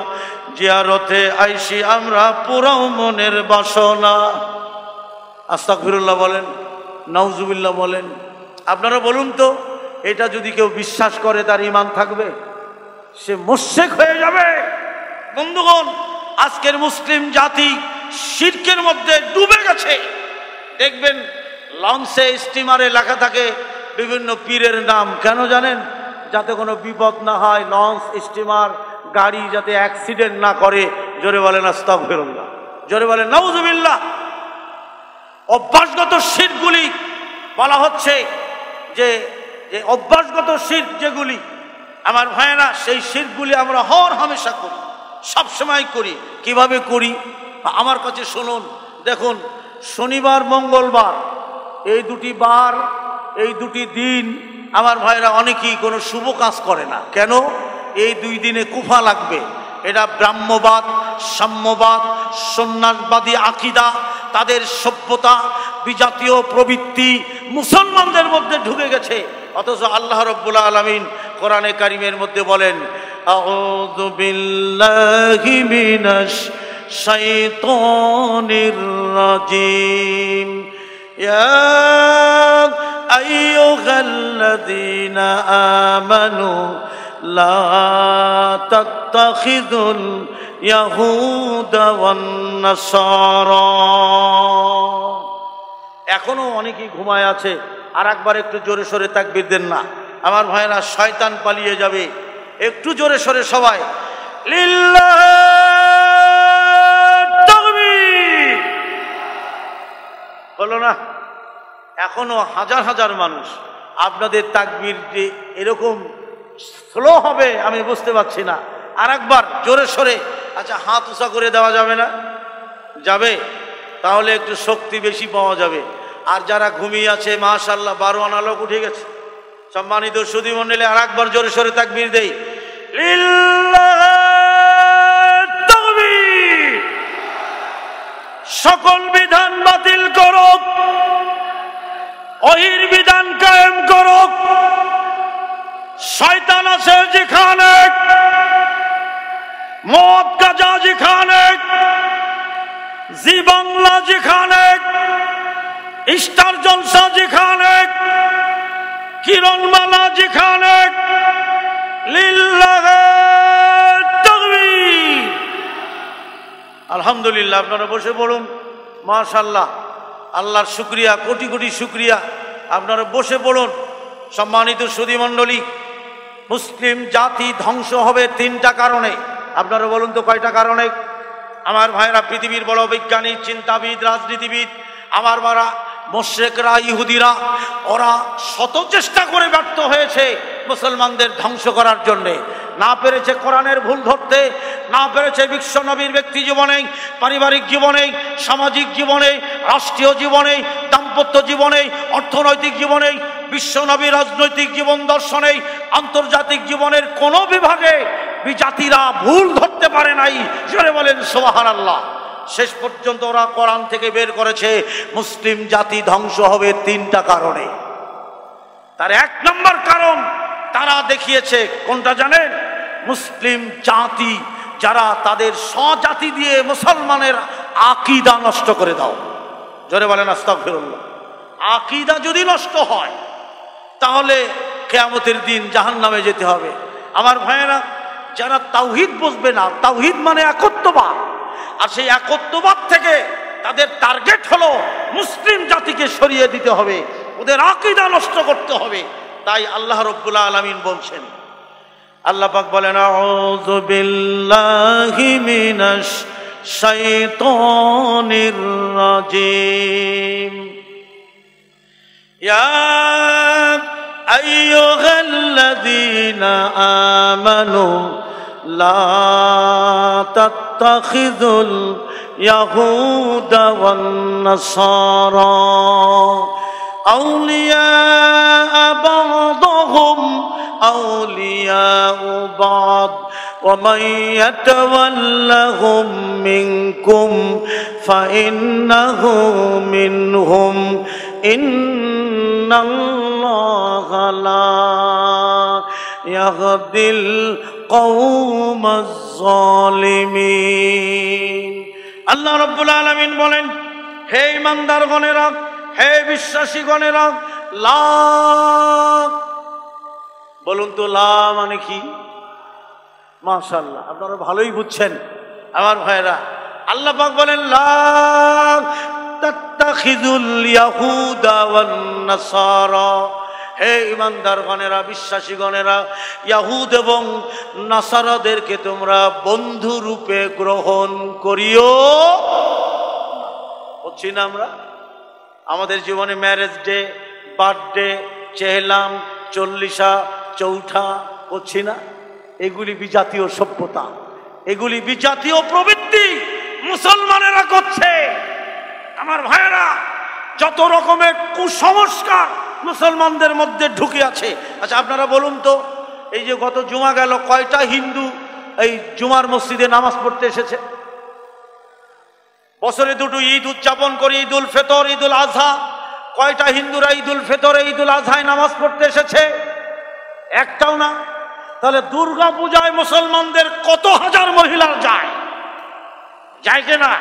জিয়ারতে আইসি আমরা পুরাও মনের বাসনা আস্তাক বলেন নওজুবিল্লা বলেন আপনারা বলুন তো এটা যদি কেউ বিশ্বাস করে তার ইমান থাকবে সে মোশেক হয়ে যাবে বন্ধুগণ আজকের মুসলিম জাতি শির্কের মধ্যে ডুবে গেছে দেখবেন লঞ্চে স্টিমারে লেখা থাকে বিভিন্ন পীরের নাম কেন জানেন যাতে কোনো বিপদ না হয় লঞ্চ স্টিমার গাড়ি যাতে অ্যাক্সিডেন্ট না করে জোরে বলেন আস্তাক ফেরুল্লাহ জোরে বলেন নওজুবিল্লাহ অভ্যাসগত শিরগুলি বলা হচ্ছে যে যে অভ্যাসগত শির যেগুলি আমার ভাইয়েরা সেই শিরগুলি আমরা হর হামেশা করি সবসময় করি কিভাবে করি আমার কাছে শুনুন দেখুন শনিবার মঙ্গলবার এই দুটি বার এই দুটি দিন আমার ভাইরা অনেকেই কোনো শুভ কাজ করে না কেন এই দুই দিনে কুফা লাগবে এটা ব্রাহ্মবাদ সাম্যবাদ সন্ন্যাসবাদী আকিদা তাদের সভ্যতা বিজাতীয় প্রবৃত্তি মুসলমানদের মধ্যে ঢুকে গেছে অথচ আল্লাহ রব্বুল আলমিন কোরআনে কারিমের মধ্যে বলেন আমানু রাজিম أيها এখনো অনেকেই ঘুমায় আছে আর একবার একটু জোরে সোরে তাকবির দেন না আমার ভাইয়েরা শয়তান পালিয়ে যাবে একটু জোরে সোরে সবাই বললো না এখনো হাজার হাজার মানুষ আপনাদের তাকবির যে এরকম স্লো হবে আমি বুঝতে পারছি না আর একবার জোরে সোরে আচ্ছা হাত উঁচা করে দেওয়া যাবে না যাবে তাহলে একটু শক্তি বেশি পাওয়া যাবে আর যারা ঘুমিয়ে আছে মাশাল্লাহ বারো লোক উঠে গেছে সম্মানিত সুদি মন্ডলে আর একবার জোরে সরে তাকবির দেই সকল বিধান বাতিল করুক অহির বিধান কায়েম করুক শয়তান আছে যেখানে আলহামদুলিল্লাহ আপনারা বসে পড়ুন মাশাল্লাহ আল্লাহর শুক্রিয়া কোটি কোটি শুক্রিয়া আপনারা বসে পড়ুন সম্মানিত সুদীমণ্ডলী মুসলিম জাতি ধ্বংস হবে তিনটা কারণে আপনারা বলুন তো কয়টা কারণে আমার ভাইরা পৃথিবীর বড় বিজ্ঞানী চিন্তাবিদ রাজনীতিবিদ আমার বারা মোশেকরা ইহুদিরা ওরা শত চেষ্টা করে ব্যর্থ হয়েছে মুসলমানদের ধ্বংস করার জন্যে না পেরেছে কোরআনের ভুল ধরতে না পেরেছে বিশ্ব নবীর ব্যক্তি জীবনে পারিবারিক জীবনে সামাজিক জীবনে রাষ্ট্রীয় জীবনে দাম্পত্য জীবনে অর্থনৈতিক জীবনে বিশ্বনবী রাজনৈতিক জীবন দর্শনে আন্তর্জাতিক জীবনের কোনো বিভাগে বিজাতিরা ভুল ধরতে পারে নাই জোরে বলেন সোহার আল্লাহ শেষ পর্যন্ত ওরা কোরআন থেকে বের করেছে মুসলিম জাতি ধ্বংস হবে তিনটা কারণে তার এক নম্বর কারণ তারা দেখিয়েছে কোনটা জানেন মুসলিম জাতি যারা তাদের স্বজাতি দিয়ে মুসলমানের আকিদা নষ্ট করে দাও জোরে বলেন আস্তা ফিরুল্লাহ আকিদা যদি নষ্ট হয় তাহলে কেয়ামতের দিন জাহান নামে যেতে হবে আমার ভাইয়েরা যারা তাওহিদ বুঝবে না তাওহিদ মানে একত্ববাদ আর সেই একত্ববাদ থেকে তাদের টার্গেট হলো মুসলিম জাতিকে সরিয়ে দিতে হবে ওদের আকিদা নষ্ট করতে হবে তাই আল্লাহ রব্বুল্লা আলমিন বলছেন আল্লাহ পাক বলেন আউযু রাজিম ইয়া أيها الذين آمنوا لا تتخذوا اليهود والنصارى أولياء بعضهم أولياء بعض ومن يتولهم منكم فإنه منهم إن الله غلا يغدي القوم الظالمين আল্লাহ রব্বুল আলমিন বলেন হে ইমানদার গণেরা হে বিশ্বাসী গণেরা লা বলুন তো লা মানে কি মাশাল্লাহ আপনারা ভালোই বুঝছেন আমার ভাইরা আল্লাহ পাক বলেন লা تتخذوا اليهود والنصارى হে ইমানদার গণেরা বিশ্বাসী গণেরা ইয়াহুদ এবং নাসারাদেরকে তোমরা বন্ধু রূপে গ্রহণ করিও হচ্ছি না আমরা আমাদের জীবনে ম্যারেজ ডে বার্থডে চেহলাম চল্লিশা চৌঠা করছি না এগুলি বিজাতীয় সভ্যতা এগুলি বিজাতীয় প্রবৃত্তি মুসলমানেরা করছে আমার ভাইয়েরা যত রকমের কুসংস্কার মুসলমানদের মধ্যে ঢুকে আছে আচ্ছা আপনারা বলুন তো এই যে গত জুমা গেল কয়টা হিন্দু এই জুমার মসজিদে নামাজ পড়তে এসেছে বছরে দুটো ঈদ উদযাপন করি ঈদ উল ফেতর ঈদ উল আজহা কয়টা হিন্দুরা ঈদ উল ফেতরে ঈদ উল আজহায় নামাজ পড়তে এসেছে একটাও না তাহলে দুর্গা পূজায় মুসলমানদের কত হাজার মহিলা যায় যায় না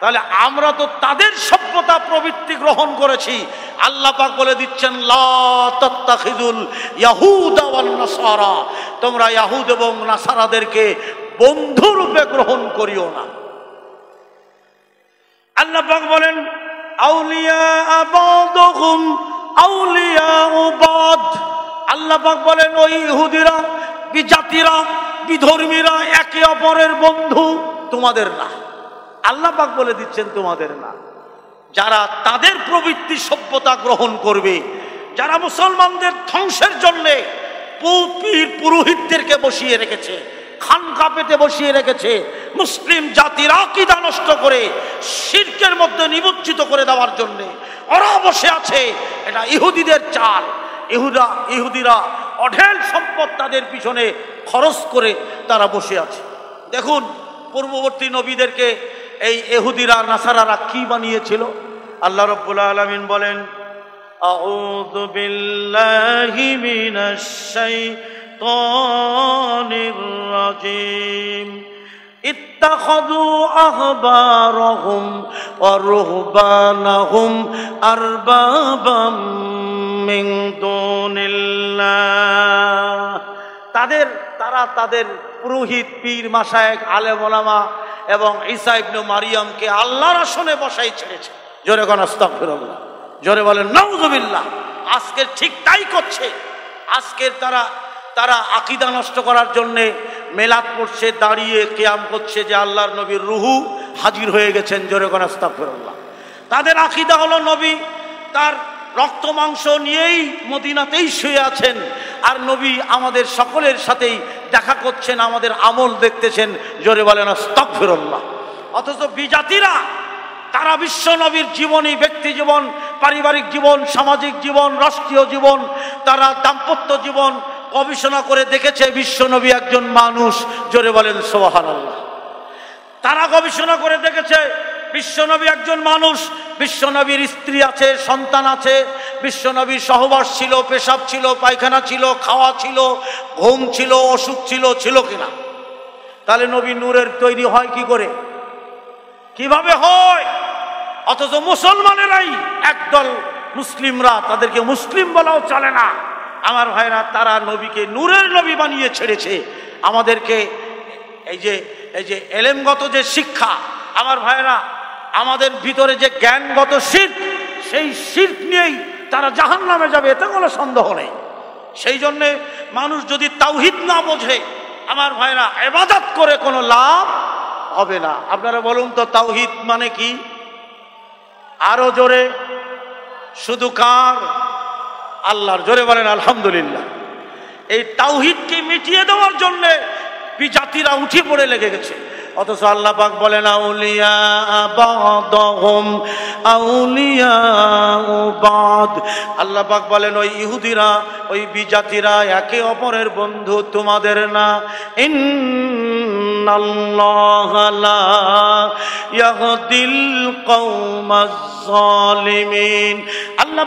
তাহলে আমরা তো তাদের সভ্যতা প্রবৃত্তি গ্রহণ করেছি আল্লাহ পাক বলে দিচ্ছেন নাসারা তোমরা ইয়াহুদ এবং নাসারাদেরকে বন্ধুরূপে গ্রহণ করিও না আল্লাহ পাক বলেন আউলিয়া আউলিয়া বলেন ওই ইহুদিরা বিজাতিরা বিধর্মীরা একে অপরের বন্ধু তোমাদের না আল্লাহ পাক বলে দিচ্ছেন তোমাদের না যারা তাদের প্রবৃত্তি সভ্যতা গ্রহণ করবে যারা মুসলমানদের ধ্বংসের জন্যে পীর পুরোহিতদেরকে বসিয়ে রেখেছে খানকা পেতে বসিয়ে রেখেছে মুসলিম জাতির আকিদা নষ্ট করে শিল্পের মধ্যে নিমজ্জিত করে দেওয়ার জন্যে ওরা বসে আছে এটা ইহুদিদের চাল ইহুদা ইহুদিরা অঢেল সম্পদ তাদের পিছনে খরচ করে তারা বসে আছে দেখুন পূর্ববর্তী নবীদেরকে এই এহুদিরা নাসারারা কি বানিয়েছিল আল্লাহ রব্বুল আলমিন বলেন أعوذ بالله من الشيطان الرجيم اتخذوا أحبارهم ورهبانهم أربابا من دون الله তাদের তারা তাদের পুরোহিত পীর মাসায়েক আলে মোলামা এবং ঈসা ইবনু মারিয়ামকে আল্লাহর আসনে বসাই ছেড়েছে জোরে গণ জোরে বলেন নওজবিল্লাহ আজকের ঠিক তাই করছে আজকের তারা তারা আকিদা নষ্ট করার জন্যে মেলাত পড়ছে দাঁড়িয়ে কেয়াম করছে যে আল্লাহর নবীর রুহু হাজির হয়ে গেছেন জোরে গণ তাদের আকিদা হলো নবী তার রক্ত মাংস নিয়েই মদিনাতেই শুয়ে আছেন আর নবী আমাদের সকলের সাথেই দেখা করছেন আমাদের আমল দেখতেছেন জোরে বলেন না ফিরল্লাহ অথচ বিজাতিরা তারা বিশ্ব নবীর জীবনী ব্যক্তি জীবন পারিবারিক জীবন সামাজিক জীবন রাষ্ট্রীয় জীবন তারা দাম্পত্য জীবন গবেষণা করে দেখেছে বিশ্বনবী একজন মানুষ জোরে বলেন সোহান তারা গবেষণা করে দেখেছে বিশ্বনবী একজন মানুষ বিশ্বনবীর স্ত্রী আছে সন্তান আছে বিশ্বনবীর সহবাস ছিল পেশাব ছিল পায়খানা ছিল খাওয়া ছিল ঘুম ছিল অসুখ ছিল ছিল কিনা তাহলে নবী নূরের তৈরি হয় কি করে কিভাবে হয় অথচ মুসলমানেরাই একদল মুসলিমরা তাদেরকে মুসলিম বলাও চলে না আমার ভাইরা তারা নবীকে নূরের নবী বানিয়ে ছেড়েছে আমাদেরকে এই যে এই যে এলেমগত যে শিক্ষা আমার ভাইরা আমাদের ভিতরে যে জ্ঞানগত শিল্প সেই শিল্প নিয়েই তারা জাহান নামে যাবে এতে কোনো সন্দেহ নেই সেই জন্যে মানুষ যদি তাওহিদ না বোঝে আমার ভাইরা এবাদত করে কোনো লাভ হবে না আপনারা বলুন তো তাওহিদ মানে কি আরো জোরে শুধু কার আল্লাহর জোরে বলেন আলহামদুলিল্লাহ এই তাওহিদকে মিটিয়ে দেওয়ার জন্যে বিজাতিরা উঠে পড়ে লেগে গেছে অথচ আল্লাহ পাক বলেন আউলিয়া আউলিয়া বাদ আল্লাহ পাক বলেন ওই ইহুদিরা ওই বিজাতিরা একে অপরের বন্ধু তোমাদের না ইন আল্লাহ আল্লাহ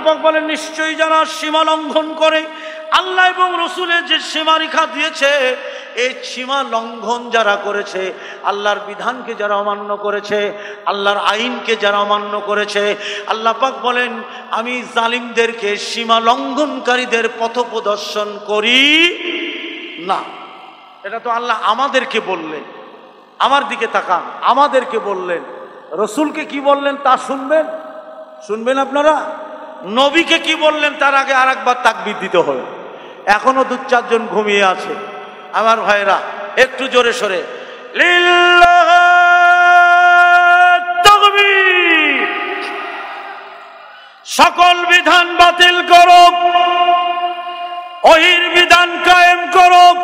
পাক বলেন নিশ্চয়ই যারা সীমা লঙ্ঘন করে আল্লাহ এবং রসুলের যে সীমারেখা দিয়েছে এই সীমা লঙ্ঘন যারা করেছে আল্লাহর বিধানকে যারা অমান্য করেছে আল্লাহর আইনকে যারা অমান্য করেছে আল্লাহ পাক বলেন আমি জালিমদেরকে সীমা লঙ্ঘনকারীদের পথ প্রদর্শন করি না এটা তো আল্লাহ আমাদেরকে বললেন আমার দিকে তাকান আমাদেরকে বললেন রসুলকে কি বললেন তা শুনবেন শুনবেন আপনারা নবীকে কি বললেন তার আগে আর একবার তাকবির দিতে হবে এখনো দু চারজন ঘুমিয়ে আছে আমার ভাইরা একটু জোরে সরে সকল বিধান বাতিল করুক অহির বিধান কায়েম করুক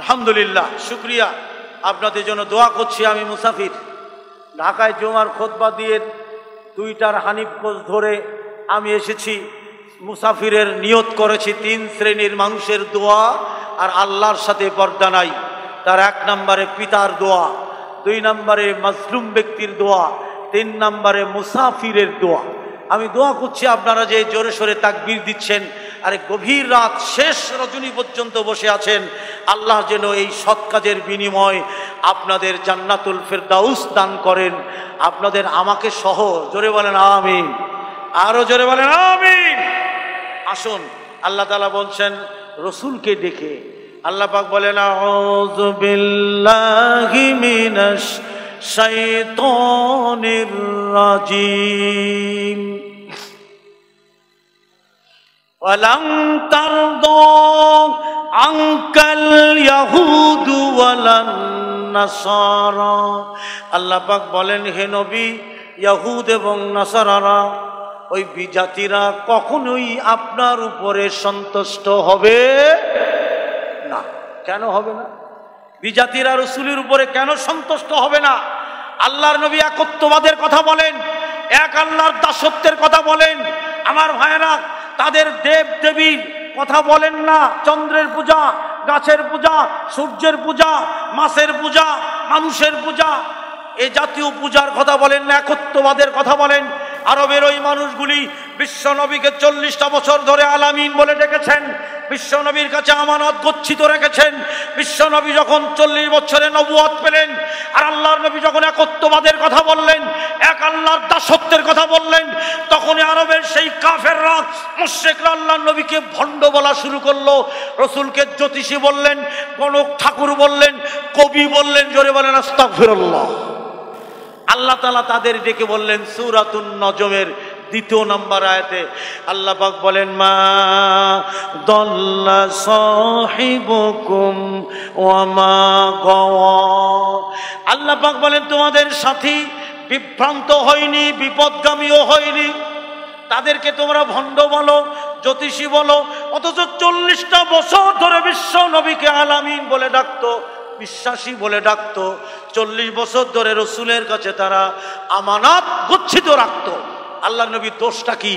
আলহামদুলিল্লাহ শুক্রিয়া আপনাদের জন্য দোয়া করছি আমি মুসাফির ঢাকায় জমার খোদবা দিয়ে দুইটার হানিফ কোচ ধরে আমি এসেছি মুসাফিরের নিয়ত করেছি তিন শ্রেণীর মানুষের দোয়া আর আল্লাহর সাথে পর্দা নাই তার এক নম্বরে পিতার দোয়া দুই নম্বরে মাসলুম ব্যক্তির দোয়া তিন নম্বরে মুসাফিরের দোয়া আমি দোয়া করছি আপনারা যে জোরে সোরে তাকবির দিচ্ছেন আরে গভীর রাত শেষ রজনী পর্যন্ত বসে আছেন আল্লাহ যেন এই সৎ কাজের বিনিময় আপনাদের জান্নাতুল ফেরদাউস দান করেন আপনাদের আমাকে সহ জোরে বলেন আমিন আরও জোরে বলেন আমিন আসুন আল্লাহ তালা বলছেন রসুলকে ডেকে আল্লাহ পাক বলেন আউযুবিল্লাহি মিনাশ ولن ترضى عنك اليهود ولا النصارى পাক বলেন হে নবী ইয়াহুদ এবং নাসারারা ওই বিজাতিরা কখনোই আপনার উপরে সন্তুষ্ট হবে না কেন হবে না বিজাতিরা রসুলের উপরে কেন সন্তুষ্ট হবে না আল্লাহর নবী একত্ববাদের কথা বলেন এক আল্লাহর দাসত্বের কথা বলেন আমার ভাইয়েরা তাদের দেব দেবীর কথা বলেন না চন্দ্রের পূজা গাছের পূজা সূর্যের পূজা মাছের পূজা মানুষের পূজা এ জাতীয় পূজার কথা বলেন না একত্ববাদের কথা বলেন আরবের ওই মানুষগুলি বিশ্বনবীকে চল্লিশটা বছর ধরে আলামিন বলে ডেকেছেন বিশ্বনবীর কাছে আমানত গচ্ছিত রেখেছেন বিশ্বনবী যখন চল্লিশ বছরে নবুয়াত পেলেন আর আল্লাহর নবী যখন একত্ববাদের কথা বললেন তার দাসত্বের কথা বললেন তখন আরবের সেই কাফেররা মুশেকরা আল্লাহ নবীকে ভণ্ড বলা শুরু করলো রসুলকে জ্যোতিষী বললেন কনক ঠাকুর বললেন কবি বললেন জোরে বলেন আস্তা ফিরল্লাহ আল্লাহ তালা তাদের ডেকে বললেন সুরাতুন নজমের দ্বিতীয় নম্বর আয়তে আল্লাহ পাক বলেন মা দল্লা সাহিবকুম ওয়া মা আল্লাহ পাক বলেন তোমাদের সাথী বিভ্রান্ত হয়নি বিপদগামীও হয়নি তাদেরকে তোমরা ভণ্ড বলো জ্যোতিষী বলো অথচ চল্লিশটা বছর ধরে বিশ্ব নবীকে আলামিন বলে ডাকতো বিশ্বাসী বলে ডাকতো চল্লিশ বছর ধরে রসুলের কাছে তারা আমানাত গচ্ছিত রাখত আল্লাহ নবী দোষটা কি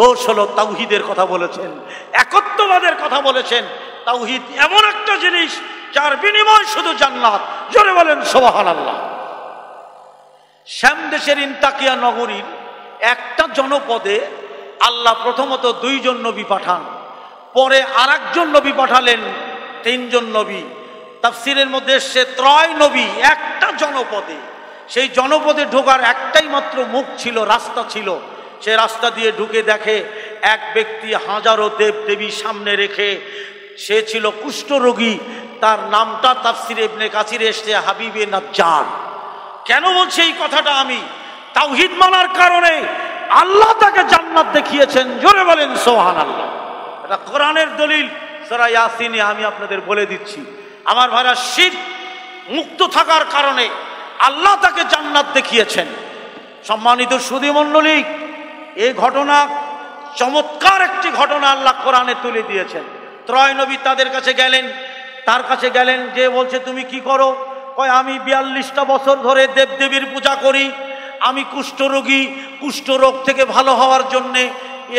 দোষ হলো তাউহিদের কথা বলেছেন একত্ববাদের কথা বলেছেন তাউহিদ এমন একটা জিনিস যার বিনিময় শুধু জান্নাত জোরে বলেন সোবাহান আল্লাহ শ্যামদেশের ইন্তাকিয়া নগরীর একটা জনপদে আল্লাহ প্রথমত দুইজন নবী পাঠান পরে আর একজন নবী পাঠালেন তিনজন নবী তাফসিরের মধ্যে সে ত্রয় নবী একটা জনপদে সেই জনপদে ঢোকার একটাই মাত্র মুখ ছিল রাস্তা ছিল সে রাস্তা দিয়ে ঢুকে দেখে এক ব্যক্তি হাজারো দেব দেবী সামনে রেখে সে ছিল কুষ্ঠরোগী তার নামটা তাফসির ইবনে কাছির এসছে হাবিবে নাজ্জার কেন বলছি এই কথাটা আমি তাওহিদ মানার কারণে আল্লাহ তাকে জান্নাত দেখিয়েছেন জোরে বলেন সোহান আল্লাহ এটা কোরআনের দলিল সারা ইয়াসিনে আমি আপনাদের বলে দিচ্ছি আমার ভাইরা শিব মুক্ত থাকার কারণে আল্লাহ তাকে জান্নাত দেখিয়েছেন সম্মানিত মণ্ডলী এ ঘটনা চমৎকার একটি ঘটনা আল্লাহ কোরআনে তুলে দিয়েছেন ত্রয় নবী তাদের কাছে গেলেন তার কাছে গেলেন যে বলছে তুমি কি করো কয় আমি বিয়াল্লিশটা বছর ধরে দেবদেবীর পূজা করি আমি কুষ্ঠরোগী কুষ্ঠরোগ থেকে ভালো হওয়ার জন্যে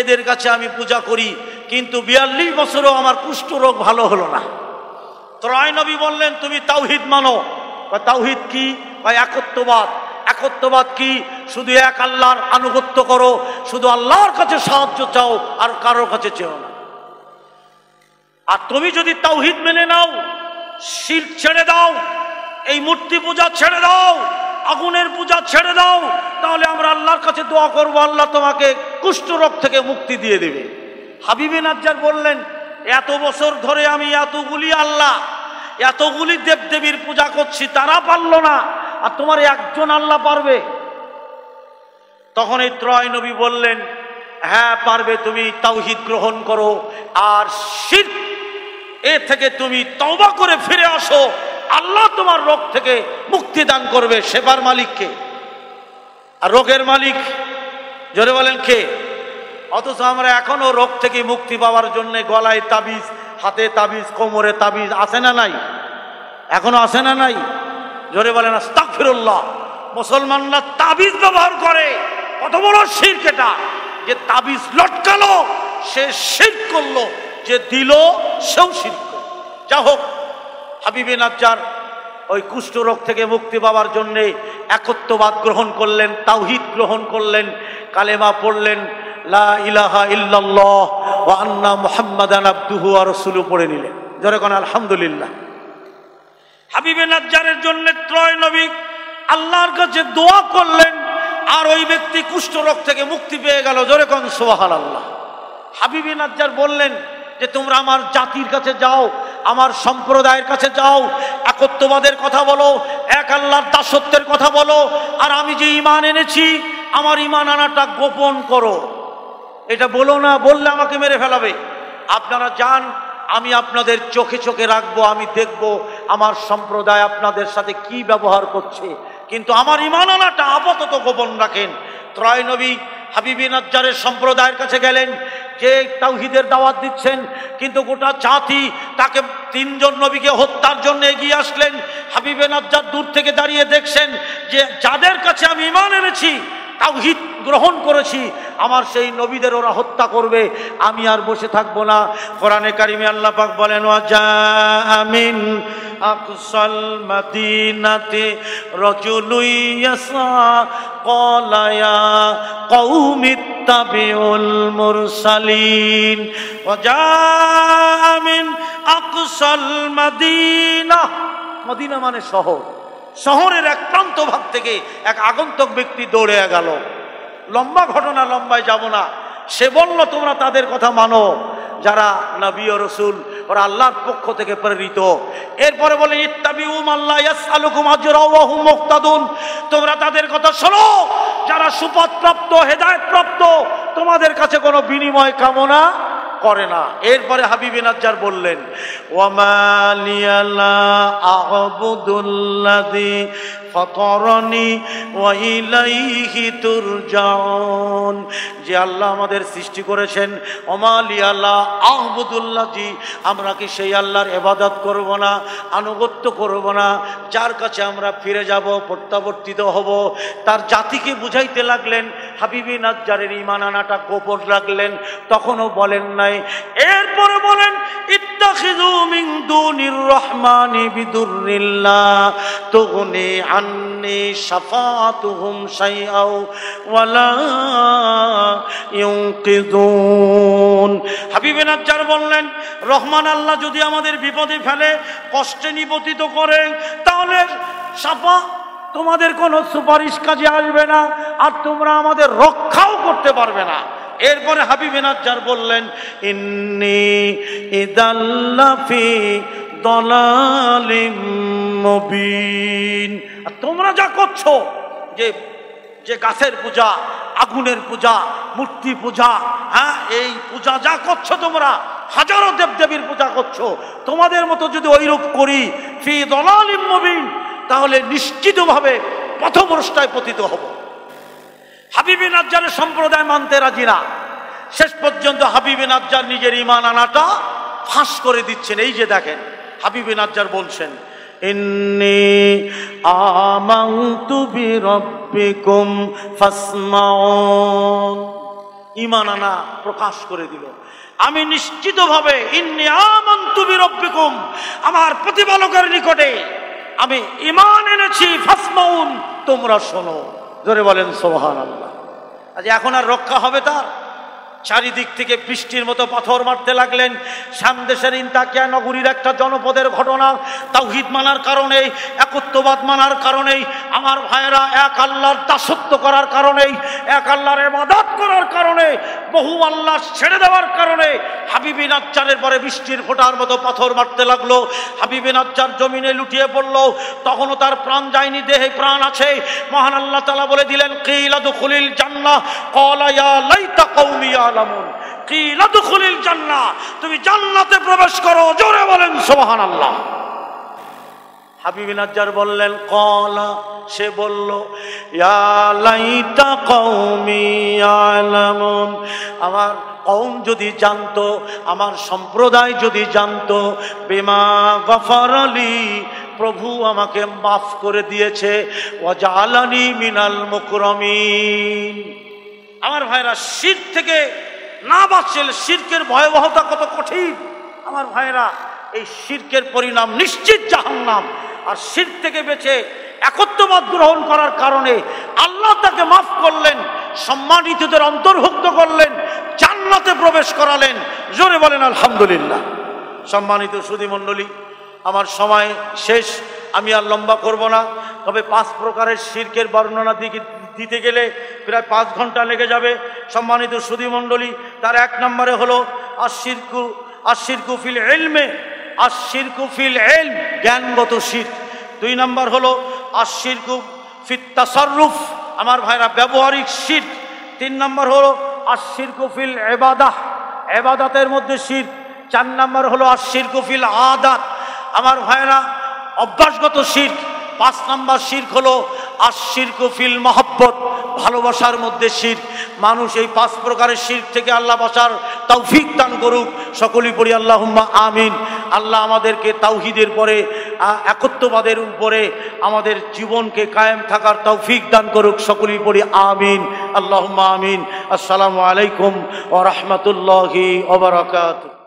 এদের কাছে আমি পূজা করি কিন্তু বিয়াল্লিশ বছরও আমার কুষ্ঠরোগ ভালো হলো না ত্রয় নবী বললেন তুমি তাওহিদ মানো বা তাওহিদ কি বা একত্ববাদ একত্ববাদ কি শুধু এক আল্লাহর আনুগত্য করো শুধু আল্লাহর কাছে সাহায্য চাও আর কারোর কাছে চেও না আর তুমি যদি তাওহিদ মেনে নাও শির ছেড়ে দাও এই মূর্তি পূজা ছেড়ে দাও আগুনের পূজা ছেড়ে দাও তাহলে আমরা আল্লাহর কাছে দোয়া করব আল্লাহ তোমাকে কুষ্ঠরোগ থেকে মুক্তি দিয়ে দেবে হাবিবে নাজ্জার বললেন এত বছর ধরে আমি এতগুলি আল্লাহ এতগুলি দেবদেবীর পূজা করছি তারা পারল না আর তোমার একজন আল্লাহ পারবে তখন এই ত্রয় নবী বললেন হ্যাঁ পারবে তুমি তাওহিদ গ্রহণ করো আর শীত এ থেকে তুমি তওবা করে ফিরে আসো আল্লাহ তোমার রোগ থেকে মুক্তি দান করবে সেবার মালিককে আর রোগের মালিক জোরে বলেন কে অথচ আমরা এখনো রোগ থেকে মুক্তি পাওয়ার জন্য গলায় তাবিজ হাতে তাবিজ কোমরে তাবিজ আছে না নাই এখনো আছে না নাই জোরে বলেন আস্তাকফিরুল্লাহ মুসলমানরা তাবিজ ব্যবহার করে কত বড় শির্ক এটা যে তাবিজ লটকালো সে শির করলো যে দিল সেও শির যা হোক হাবিবে নাজ্জার ওই কুষ্ঠরোগ থেকে মুক্তি পাওয়ার জন্যে একত্ববাদ গ্রহণ করলেন তাওহিদ গ্রহণ করলেন কালেমা পড়লেন লা ও আন্না আব্দুহু নিলেন আলহামদুলিল্লাহ আল্লাহর কাছে দোয়া করলেন আর ওই ব্যক্তি থেকে মুক্তি পেয়ে গেল জোরেকন সোহাল আল্লাহ বললেন যে তোমরা আমার জাতির কাছে যাও আমার সম্প্রদায়ের কাছে যাও একত্ববাদের কথা বলো এক আল্লাহর দাসত্বের কথা বলো আর আমি যে ইমান এনেছি আমার ইমান আনাটা গোপন করো এটা বলো না বললে আমাকে মেরে ফেলাবে আপনারা যান আমি আপনাদের চোখে চোখে রাখবো আমি দেখব আমার সম্প্রদায় আপনাদের সাথে কি ব্যবহার করছে কিন্তু আমার ইমান আনাটা আপাতত গোপন রাখেন ত্রয় নবী হাবিবি নজ্জারের সম্প্রদায়ের কাছে গেলেন যে হিদের দাওয়াত দিচ্ছেন কিন্তু গোটা চাঁতি তাকে তিনজন নবীকে হত্যার জন্য এগিয়ে আসলেন হাবিবে নজ্জার দূর থেকে দাঁড়িয়ে দেখছেন যে যাদের কাছে আমি ইমান এনেছি হিদ গ্রহণ করেছি আমার সেই নবীদের ওরা হত্যা করবে আমি আর বসে থাকব না কোরআনে কারিমে আল্লাহ পাক বলেন আমিন আকসাল মাদিনাতে রজুলুই কলায়া কৌ اتبعوا المرسلين وجاء من أقصى المدينة মদিনা মানে শহর শহরের এক প্রান্ত ভাগ থেকে এক আগন্তুক ব্যক্তি দৌড়ে গেল লম্বা ঘটনা লম্বায় যাব না সে বলল তোমরা তাদের কথা মানো যারা নবী ও রসুল ওরা আল্লাহর পক্ষ থেকে প্রেরিত এরপরে বলে ইত্তাবি উম আল্লাহ ইয়াস মুক্তাদুন তোমরা তাদের কথা শোনো যারা হেদায়ত হেদায়তপ্রাপ্ত তোমাদের কাছে কোনো বিনিময় কামনা করে না এরপরে হাবিবিন আজ্জার বললেন ওয়ামালিয়ালা আহবুদুল্লাদি ফতরনি ওয়াইলাইহি তুরজাউন যে আল্লাহ আমাদের সৃষ্টি করেছেন ওমালি আল্লাহ আহমদুল্লাহ জি আমরা কি সেই আল্লাহর এবাদত করব না আনুগত্য করব না যার কাছে আমরা ফিরে যাব প্রত্যাবর্তিত হব তার জাতিকে বুঝাইতে লাগলেন হাবিবি নাজ্জারের ইমান আনাটা গোপন রাখলেন তখনও বলেন নাই এরপরে বলেন ইত্তাখিজু মিন দুনির রহমানি বিদুরিল্লাহ তুগনি আন্নি সাফাতুহুম শাইআও ওয়ালা ইউনকিদুন হাবিবে নাজ্জার বললেন রহমান আল্লাহ যদি আমাদের বিপদে ফেলে কষ্টে নিপতিত করে তাহলে সাফা তোমাদের কোনো সুপারিশ কাজে আসবে না আর তোমরা আমাদের রক্ষাও করতে পারবে না এরপরে হাবিব নাজ্জার বললেন ইন্নি ইদাল্লাফি দলালিম মুবিন আর তোমরা যা করছো যে যে গাছের পূজা আগুনের পূজা মূর্তি পূজা হ্যাঁ এই পূজা যা করছো তোমরা হাজারো দেবদেবীর পূজা করছো তোমাদের মতো যদি ওইরূপ করি ফি দলালিমিন তাহলে নিশ্চিতভাবে পথভ্রষ্টায় পতিত হব হাবিবি নাজ্জারের সম্প্রদায় মানতে রাজি না শেষ পর্যন্ত হাবিবি নাজ্জার নিজের ইমান আনাটা ফাঁস করে দিচ্ছেন এই যে দেখেন হাবিবি নাজ্জার বলছেন إني آمنت بربكم فاسمعون ইমান আনা প্রকাশ করে দিল আমি নিশ্চিতভাবে ইন্নি আমন্তু বিরব্বিকুম আমার প্রতিপালকের নিকটে আমি ইমান এনেছি ফাসমাউন তোমরা শোনো ধরে বলেন সোহান আল্লাহ আজ এখন আর রক্ষা হবে তার চারিদিক থেকে বৃষ্টির মতো পাথর মারতে লাগলেন সামদেশের ইন্তাকিয়া নগরীর একটা জনপদের ঘটনা তাওহিদ মানার কারণেই একত্ববাদ মানার কারণেই আমার ভাইয়েরা এক আল্লাহর দাসত্ব করার কারণেই এক আল্লাহর এবাদাত করার কারণে বহু আল্লাহ ছেড়ে দেওয়ার কারণে হাবিবিন আচ্চারের পরে বৃষ্টির ফোটার মতো পাথর মারতে লাগলো হাবিবিন আচ্চার জমিনে লুটিয়ে পড়ল তখনও তার প্রাণ যায়নি দেহে প্রাণ আছে মহান আল্লাহ তালা বলে দিলেন কিলাদু খুলিল জান্না কলাইয়া লাইতা কৌমিয়া তাআলামুন কিলা দুখুলিল জান্নাহ তুমি জান্নাতে প্রবেশ করো জোরে বলেন সুবহানাল্লাহ হাবিব নাজ্জার বললেন কলা সে বলল ইয়ালাইতা কওমি আলামুন আমার কওম যদি জানতো আমার সম্প্রদায় যদি জানতো বিমা গফরলি প্রভু আমাকে মাফ করে দিয়েছে ওয়াজালানি মিনাল মুকরমিন আমার ভাইরা শির থেকে না বাঁচেল শির্কের ভয়াবহতা কত কঠিন আমার ভাইরা এই শির্কের পরিণাম নিশ্চিত জাহান্নাম আর শির থেকে বেঁচে একত্রবাদ গ্রহণ করার কারণে আল্লাহ তাকে মাফ করলেন সম্মানিতদের অন্তর্ভুক্ত করলেন জান্নাতে প্রবেশ করালেন জোরে বলেন আলহামদুলিল্লাহ সম্মানিত সুদী মণ্ডলী আমার সময় শেষ আমি আর লম্বা করব না তবে পাঁচ প্রকারের শির্কের বর্ণনা দিকে দিতে গেলে প্রায় পাঁচ ঘন্টা লেগে যাবে সম্মানিত সুধিমণ্ডলী তার এক নম্বরে হলো আশিরকু আশিরকু ফিল এলমে আশিরকু ফিল এলম জ্ঞানগত শির দুই নম্বর হলো আশিরকু ফিত্তাসরুফ আমার ভাইরা ব্যবহারিক শির তিন নম্বর হলো আশির কুফিল এবাদাহ এবাদাতের মধ্যে শির চার নম্বর হলো আশির কুফিল আদাত আমার ভাইরা অভ্যাসগত শির পাঁচ নম্বর শির্ক হলো আশির কফিল মহব্বত ভালোবাসার মধ্যে শির মানুষ এই পাঁচ প্রকারের শির থেকে আল্লাহ বাসার তৌফিক দান করুক সকলই পড়ি আল্লাহ আমিন আল্লাহ আমাদেরকে তাওহিদের পরে একত্ববাদের উপরে আমাদের জীবনকে কায়েম থাকার তৌফিক দান করুক সকলই পড়ি আমিন আল্লাহ আমিন আসসালামু আলাইকুম ও রহমতুল্লাহি ওবরাকাতু